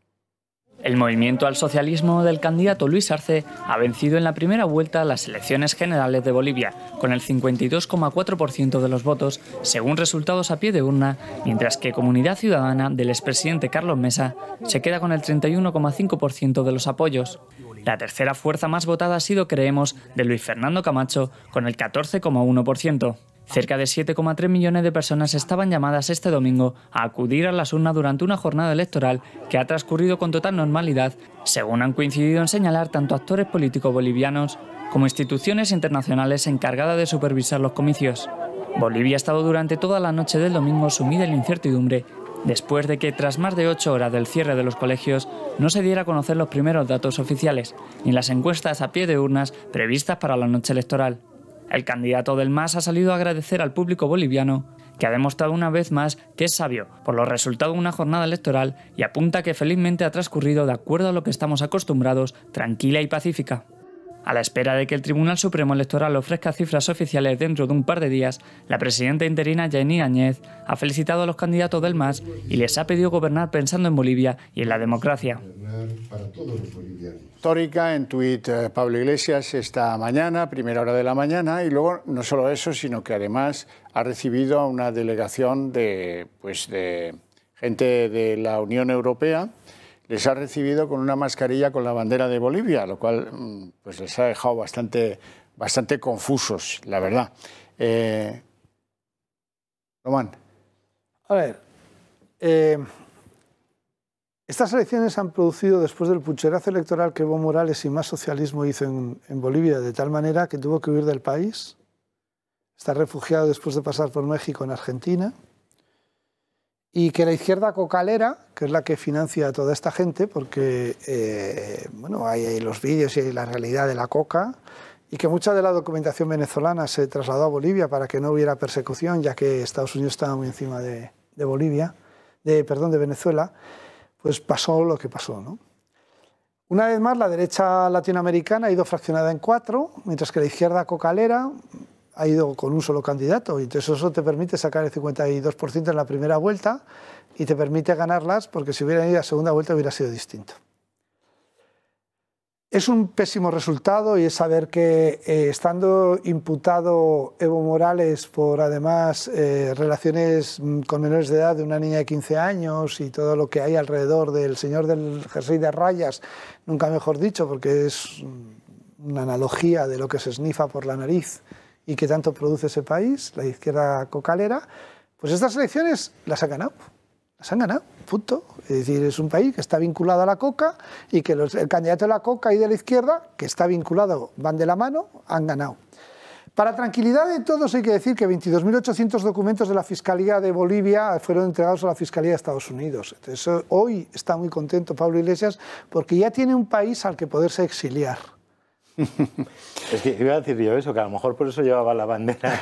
El movimiento al socialismo del candidato Luis Arce ha vencido en la primera vuelta las elecciones generales de Bolivia, con el 52,4% de los votos, según resultados a pie de urna, mientras que Comunidad Ciudadana del expresidente Carlos Mesa se queda con el 31,5% de los apoyos. La tercera fuerza más votada ha sido Creemos de Luis Fernando Camacho, con el 14,1%. Cerca de 7,3 millones de personas estaban llamadas este domingo a acudir a las urnas durante una jornada electoral que ha transcurrido con total normalidad, según han coincidido en señalar tanto actores políticos bolivianos como instituciones internacionales encargadas de supervisar los comicios. Bolivia ha estado durante toda la noche del domingo sumida en incertidumbre, después de que tras más de ocho horas del cierre de los colegios no se diera a conocer los primeros datos oficiales, ni las encuestas a pie de urnas previstas para la noche electoral. El candidato del MAS ha salido a agradecer al público boliviano que ha demostrado una vez más que es sabio por los resultados de una jornada electoral y apunta que felizmente ha transcurrido de acuerdo a lo que estamos acostumbrados, tranquila y pacífica. A la espera de que el Tribunal Supremo Electoral ofrezca cifras oficiales dentro de un par de días, la presidenta interina Jenny Añez, ha felicitado a los candidatos del MAS y les ha pedido gobernar pensando en Bolivia y en la democracia. Para Histórica en tuit eh, Pablo Iglesias esta mañana, primera hora de la mañana, y luego no solo eso, sino que además ha recibido a una delegación de, pues de gente de la Unión Europea les ha recibido con una mascarilla con la bandera de Bolivia, lo cual mm, pues les ha dejado bastante, bastante confusos, la verdad. Eh, Román. A ver, eh, estas elecciones han producido, después del pucherazo electoral que Evo Morales y más socialismo hizo en Bolivia, de tal manera que tuvo que huir del país, está refugiado después de pasar por México en Argentina, y que la izquierda cocalera, que es la que financia a toda esta gente, porque eh, bueno, hay, los vídeos y la realidad de la coca, y que mucha de la documentación venezolana se trasladó a Bolivia para que no hubiera persecución, ya que Estados Unidos estaba muy encima de, de Bolivia, de, perdón, de Venezuela, pues pasó lo que pasó. ¿no? Una vez más, la derecha latinoamericana ha ido fraccionada en cuatro, mientras que la izquierda cocalera ha ido con un solo candidato. Y entonces eso te permite sacar el 52% en la primera vuelta y te permite ganarlas porque si hubieran ido a segunda vuelta hubiera sido distinto. Es un pésimo resultado y es saber que eh, estando imputado Evo Morales por además eh, relaciones mm, con menores de edad de una niña de 15 años y todo lo que hay alrededor del señor del jersey de rayas, nunca mejor dicho, porque es mm, una analogía de lo que se snifa por la nariz, y que tanto produce ese país, la izquierda cocalera, pues estas elecciones las han ganado. Las han ganado, punto. Es decir, es un país que está vinculado a la coca y que el candidato de la coca y de la izquierda, que está vinculado, van de la mano, han ganado. Para tranquilidad de todos hay que decir que 22.800 documentos de la Fiscalía de Bolivia fueron entregados a la Fiscalía de Estados Unidos. Entonces, hoy está muy contento Pablo Iglesias porque ya tiene un país al que poderse exiliar es que iba a decir yo eso, que a lo mejor por eso llevaba la bandera.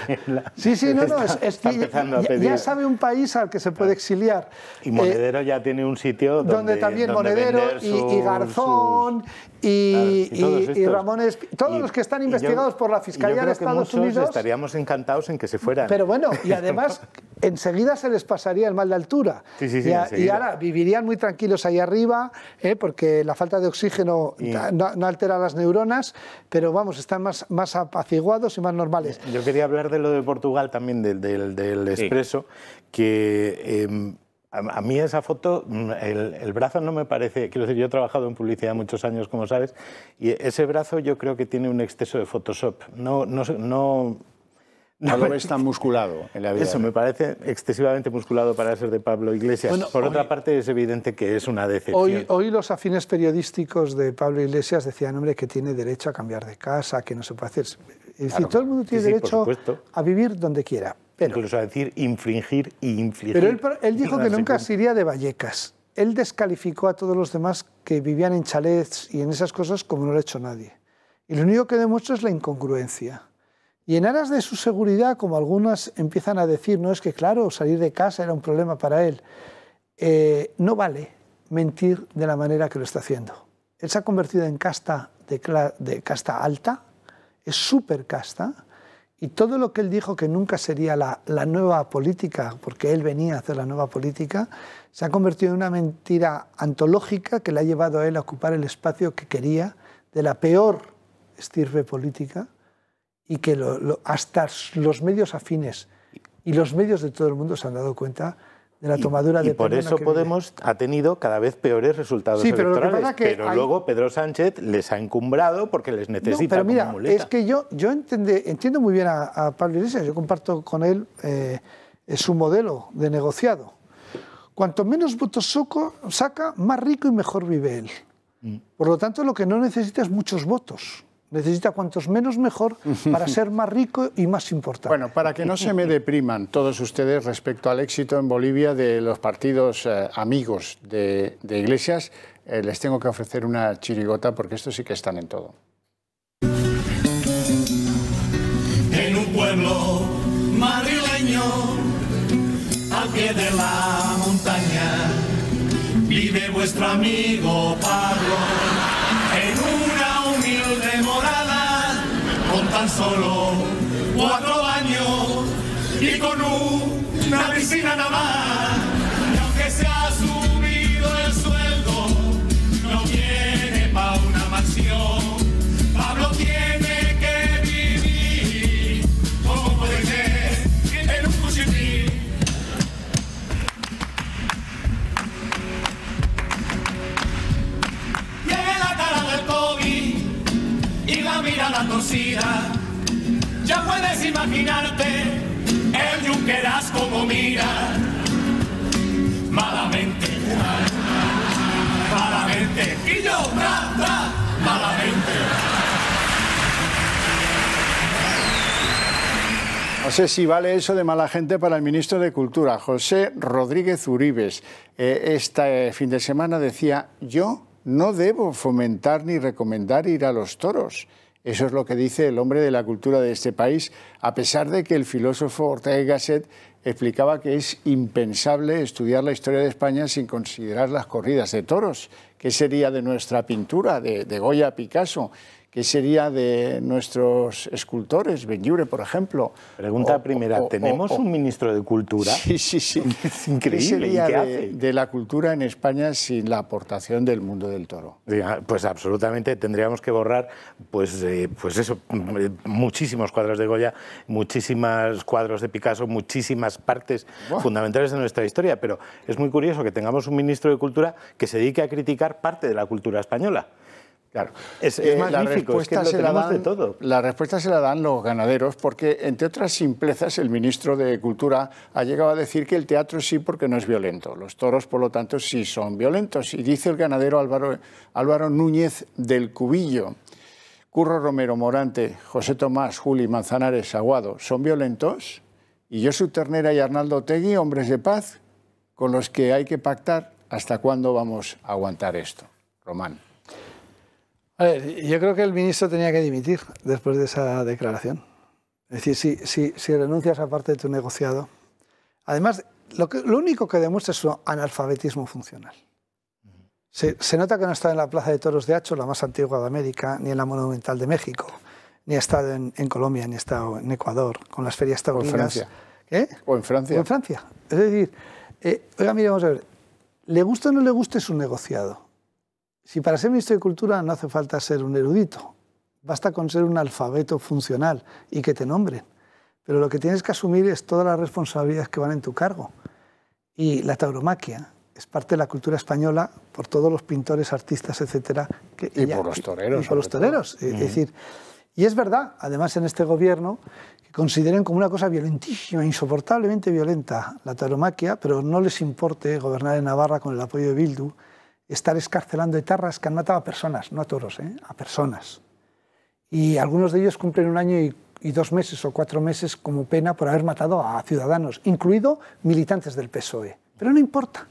Sí, sí, no, no, es, que ya, sabe un país al que se puede ah. exiliar. Y Monedero eh, ya tiene un sitio donde, donde también Monedero y, Garzón y, Ramón es, todos los que están investigados por la Fiscalía de Estados Unidos. Estaríamos encantados en que se fueran. Pero bueno, y además enseguida se les pasaría el mal de altura. Sí, y, ahora vivirían muy tranquilos ahí arriba, ¿eh? porque la falta de oxígeno no, altera las neuronas, pero vamos, están más, más apaciguados y más normales. Yo quería hablar de lo de Portugal también, del, expreso, que. Em, a, mí esa foto, mm, el, brazo no me parece, quiero decir, yo he trabajado en publicidad muchos años, como sabes, y ese brazo yo creo que tiene un exceso de Photoshop. No, no, no, lo ves tan musculado en la Eso, me parece excesivamente musculado para ser de Pablo Iglesias. Por otra parte, es evidente que es una decepción. Hoy, los afines periodísticos de Pablo Iglesias decían, hombre, que tiene derecho a cambiar de casa, que no se puede hacer... Es decir, todo el mundo tiene derecho a vivir donde quiera incluso a decir infringir y infligir. Pero él, dijo que nunca se iría de Vallecas. Él descalificó a todos los demás que vivían en chalets y en esas cosas como no lo ha hecho nadie. Y lo único que demuestra es la incongruencia. Y en aras de su seguridad, como algunas empiezan a decir, no es que claro, salir de casa era un problema para él, eh, no vale mentir de la manera que lo está haciendo. Él se ha convertido en casta de, casta alta, es súper casta, y todo lo que él dijo que nunca sería la, nueva política, porque él venía a hacer la nueva política, se ha convertido en una mentira antológica que le ha llevado a él a ocupar el espacio que quería de la peor estirpe política y que hasta los medios afines y los medios de todo el mundo se han dado cuenta de la tomadura y, de por eso Podemos ha tenido cada vez peores resultados pero electorales. pero luego Pedro Sánchez les ha encumbrado porque les necesita. No, pero mira, es que yo, yo entiendo muy bien a, Pablo Iglesias, yo comparto con él eh, eh, su modelo de negociado. Cuanto menos votos saca, más rico y mejor vive él. Mm. Por lo tanto, lo que no necesita es muchos votos necesita cuantos menos mejor para [laughs] ser más rico y más importante. Bueno, para que no se me [laughs] depriman todos ustedes respecto al éxito en Bolivia de los partidos eh, amigos de, Iglesias, eh, les tengo que ofrecer una chirigota porque estos sí que están en todo. En un pueblo madrileño, al pie de la montaña, vive vuestro amigo Pablo. tan solo cuatro años y con una piscina nada más. la torcida. Ya puedes imaginarte el yunqueras como mira. Malamente, malamente. Y yo, malamente. No sé si vale eso de mala gente para el ministro de Cultura, José Rodríguez Uribes. Eh, este fin de semana decía, yo no debo fomentar ni recomendar ir a los toros. Eso es lo que dice el hombre de la cultura de este país, a pesar de que el filósofo Ortega Gasset explicaba que es impensable estudiar la historia de España sin considerar las corridas de toros. que sería de nuestra pintura, de, de Goya a Picasso? ¿Qué sería de nuestros escultores, Benyure, por ejemplo. Pregunta primera, ¿tenemos un ministro de Cultura? Sí, sí, sí. [laughs] increíble. ¿Qué sería de, la cultura en España sin la aportación del mundo del toro? Pues absolutamente, tendríamos que borrar, pues, eh, pues eso, muchísimos cuadros de Goya, muchísimos cuadros de Picasso, muchísimas partes fundamentales de nuestra historia, pero es muy curioso que tengamos un ministro de Cultura que se dedique a criticar parte de la cultura española. Claro, es, eh, la respuesta se la dan, La respuesta se la dan los ganaderos porque, entre otras simplezas, el ministro de Cultura ha llegado a decir que el teatro sí porque no es violento, los toros, por lo tanto, sí son violentos. Y dice el ganadero Álvaro, Núñez del Cubillo, Curro Romero Morante, José Tomás, Juli Manzanares, Aguado, ¿son violentos? Y Josu ternera y Arnaldo Tegui, hombres de paz, con los que hay que pactar, ¿hasta cuándo vamos a aguantar esto? Román. A ver, yo creo que el ministro tenía que dimitir después de esa declaración. Es decir, si, si, si renuncias a parte de tu negociado. Además, lo, único que demuestra es su analfabetismo funcional. Se, nota que no está en la Plaza de Toros de Hacho, la más antigua de América, ni en la Monumental de México, ni ha estado en, Colombia, ni ha estado en Ecuador, con las ferias taurinas. O en Francia. ¿Eh? O en Francia. en Francia. Es decir, eh, oiga, mire, vamos a ver, le gusta o no le guste su negociado, si para ser ministro de Cultura no hace falta ser un erudito, basta con ser un alfabeto funcional y que te nombren. Pero lo que tienes que asumir es todas las responsabilidades que van en tu cargo. Y la tauromaquia es parte de la cultura española por todos los pintores, artistas, etc. y, por los toreros. por los toreros. Es decir, y es verdad, además en este gobierno, que consideren como una cosa violentísima, insoportablemente violenta la tauromaquia, pero no les importe gobernar en Navarra con el apoyo de Bildu estar escarcelando etarras que han matado a personas, no a toros, ¿eh? a personas. Y algunos de ellos cumplen un año y, dos meses o cuatro meses como pena por haber matado a ciudadanos, incluido militantes del PSOE. Pero no importa.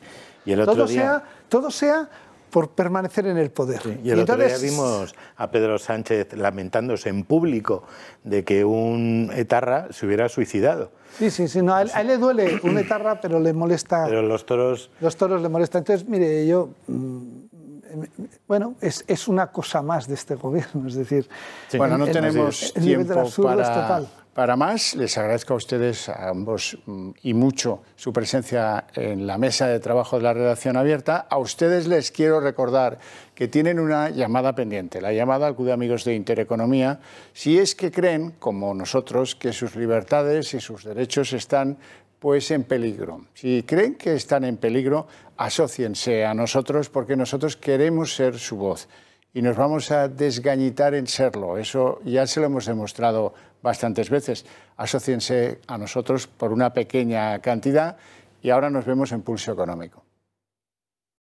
¿Y el otro todo, Sea, todo sea por permanecer en el poder. y el vimos a Pedro Sánchez lamentándose en público de que un etarra se hubiera suicidado. Sí, sí, sí. No, a, él, le duele un etarra, pero le molesta. Pero los toros. Los toros le molestan. Entonces, mire, yo. Mm, bueno, es, una cosa más de este gobierno, es decir. Bueno, no el, tenemos el, tiempo para para más, les agradezco a ustedes, a ambos, mm, y mucho su presencia en la mesa de trabajo de la redacción abierta. A ustedes les quiero recordar que tienen una llamada pendiente, la llamada al Club Amigos de Intereconomía, si es que creen, como nosotros, que sus libertades y sus derechos están pues en peligro. Si creen que están en peligro, asóciense a nosotros porque nosotros queremos ser su voz y nos vamos a desgañitar en serlo. Eso ya se lo hemos demostrado bastantes veces. Asociense a nosotros por una pequeña cantidad y ahora nos vemos en pulso económico.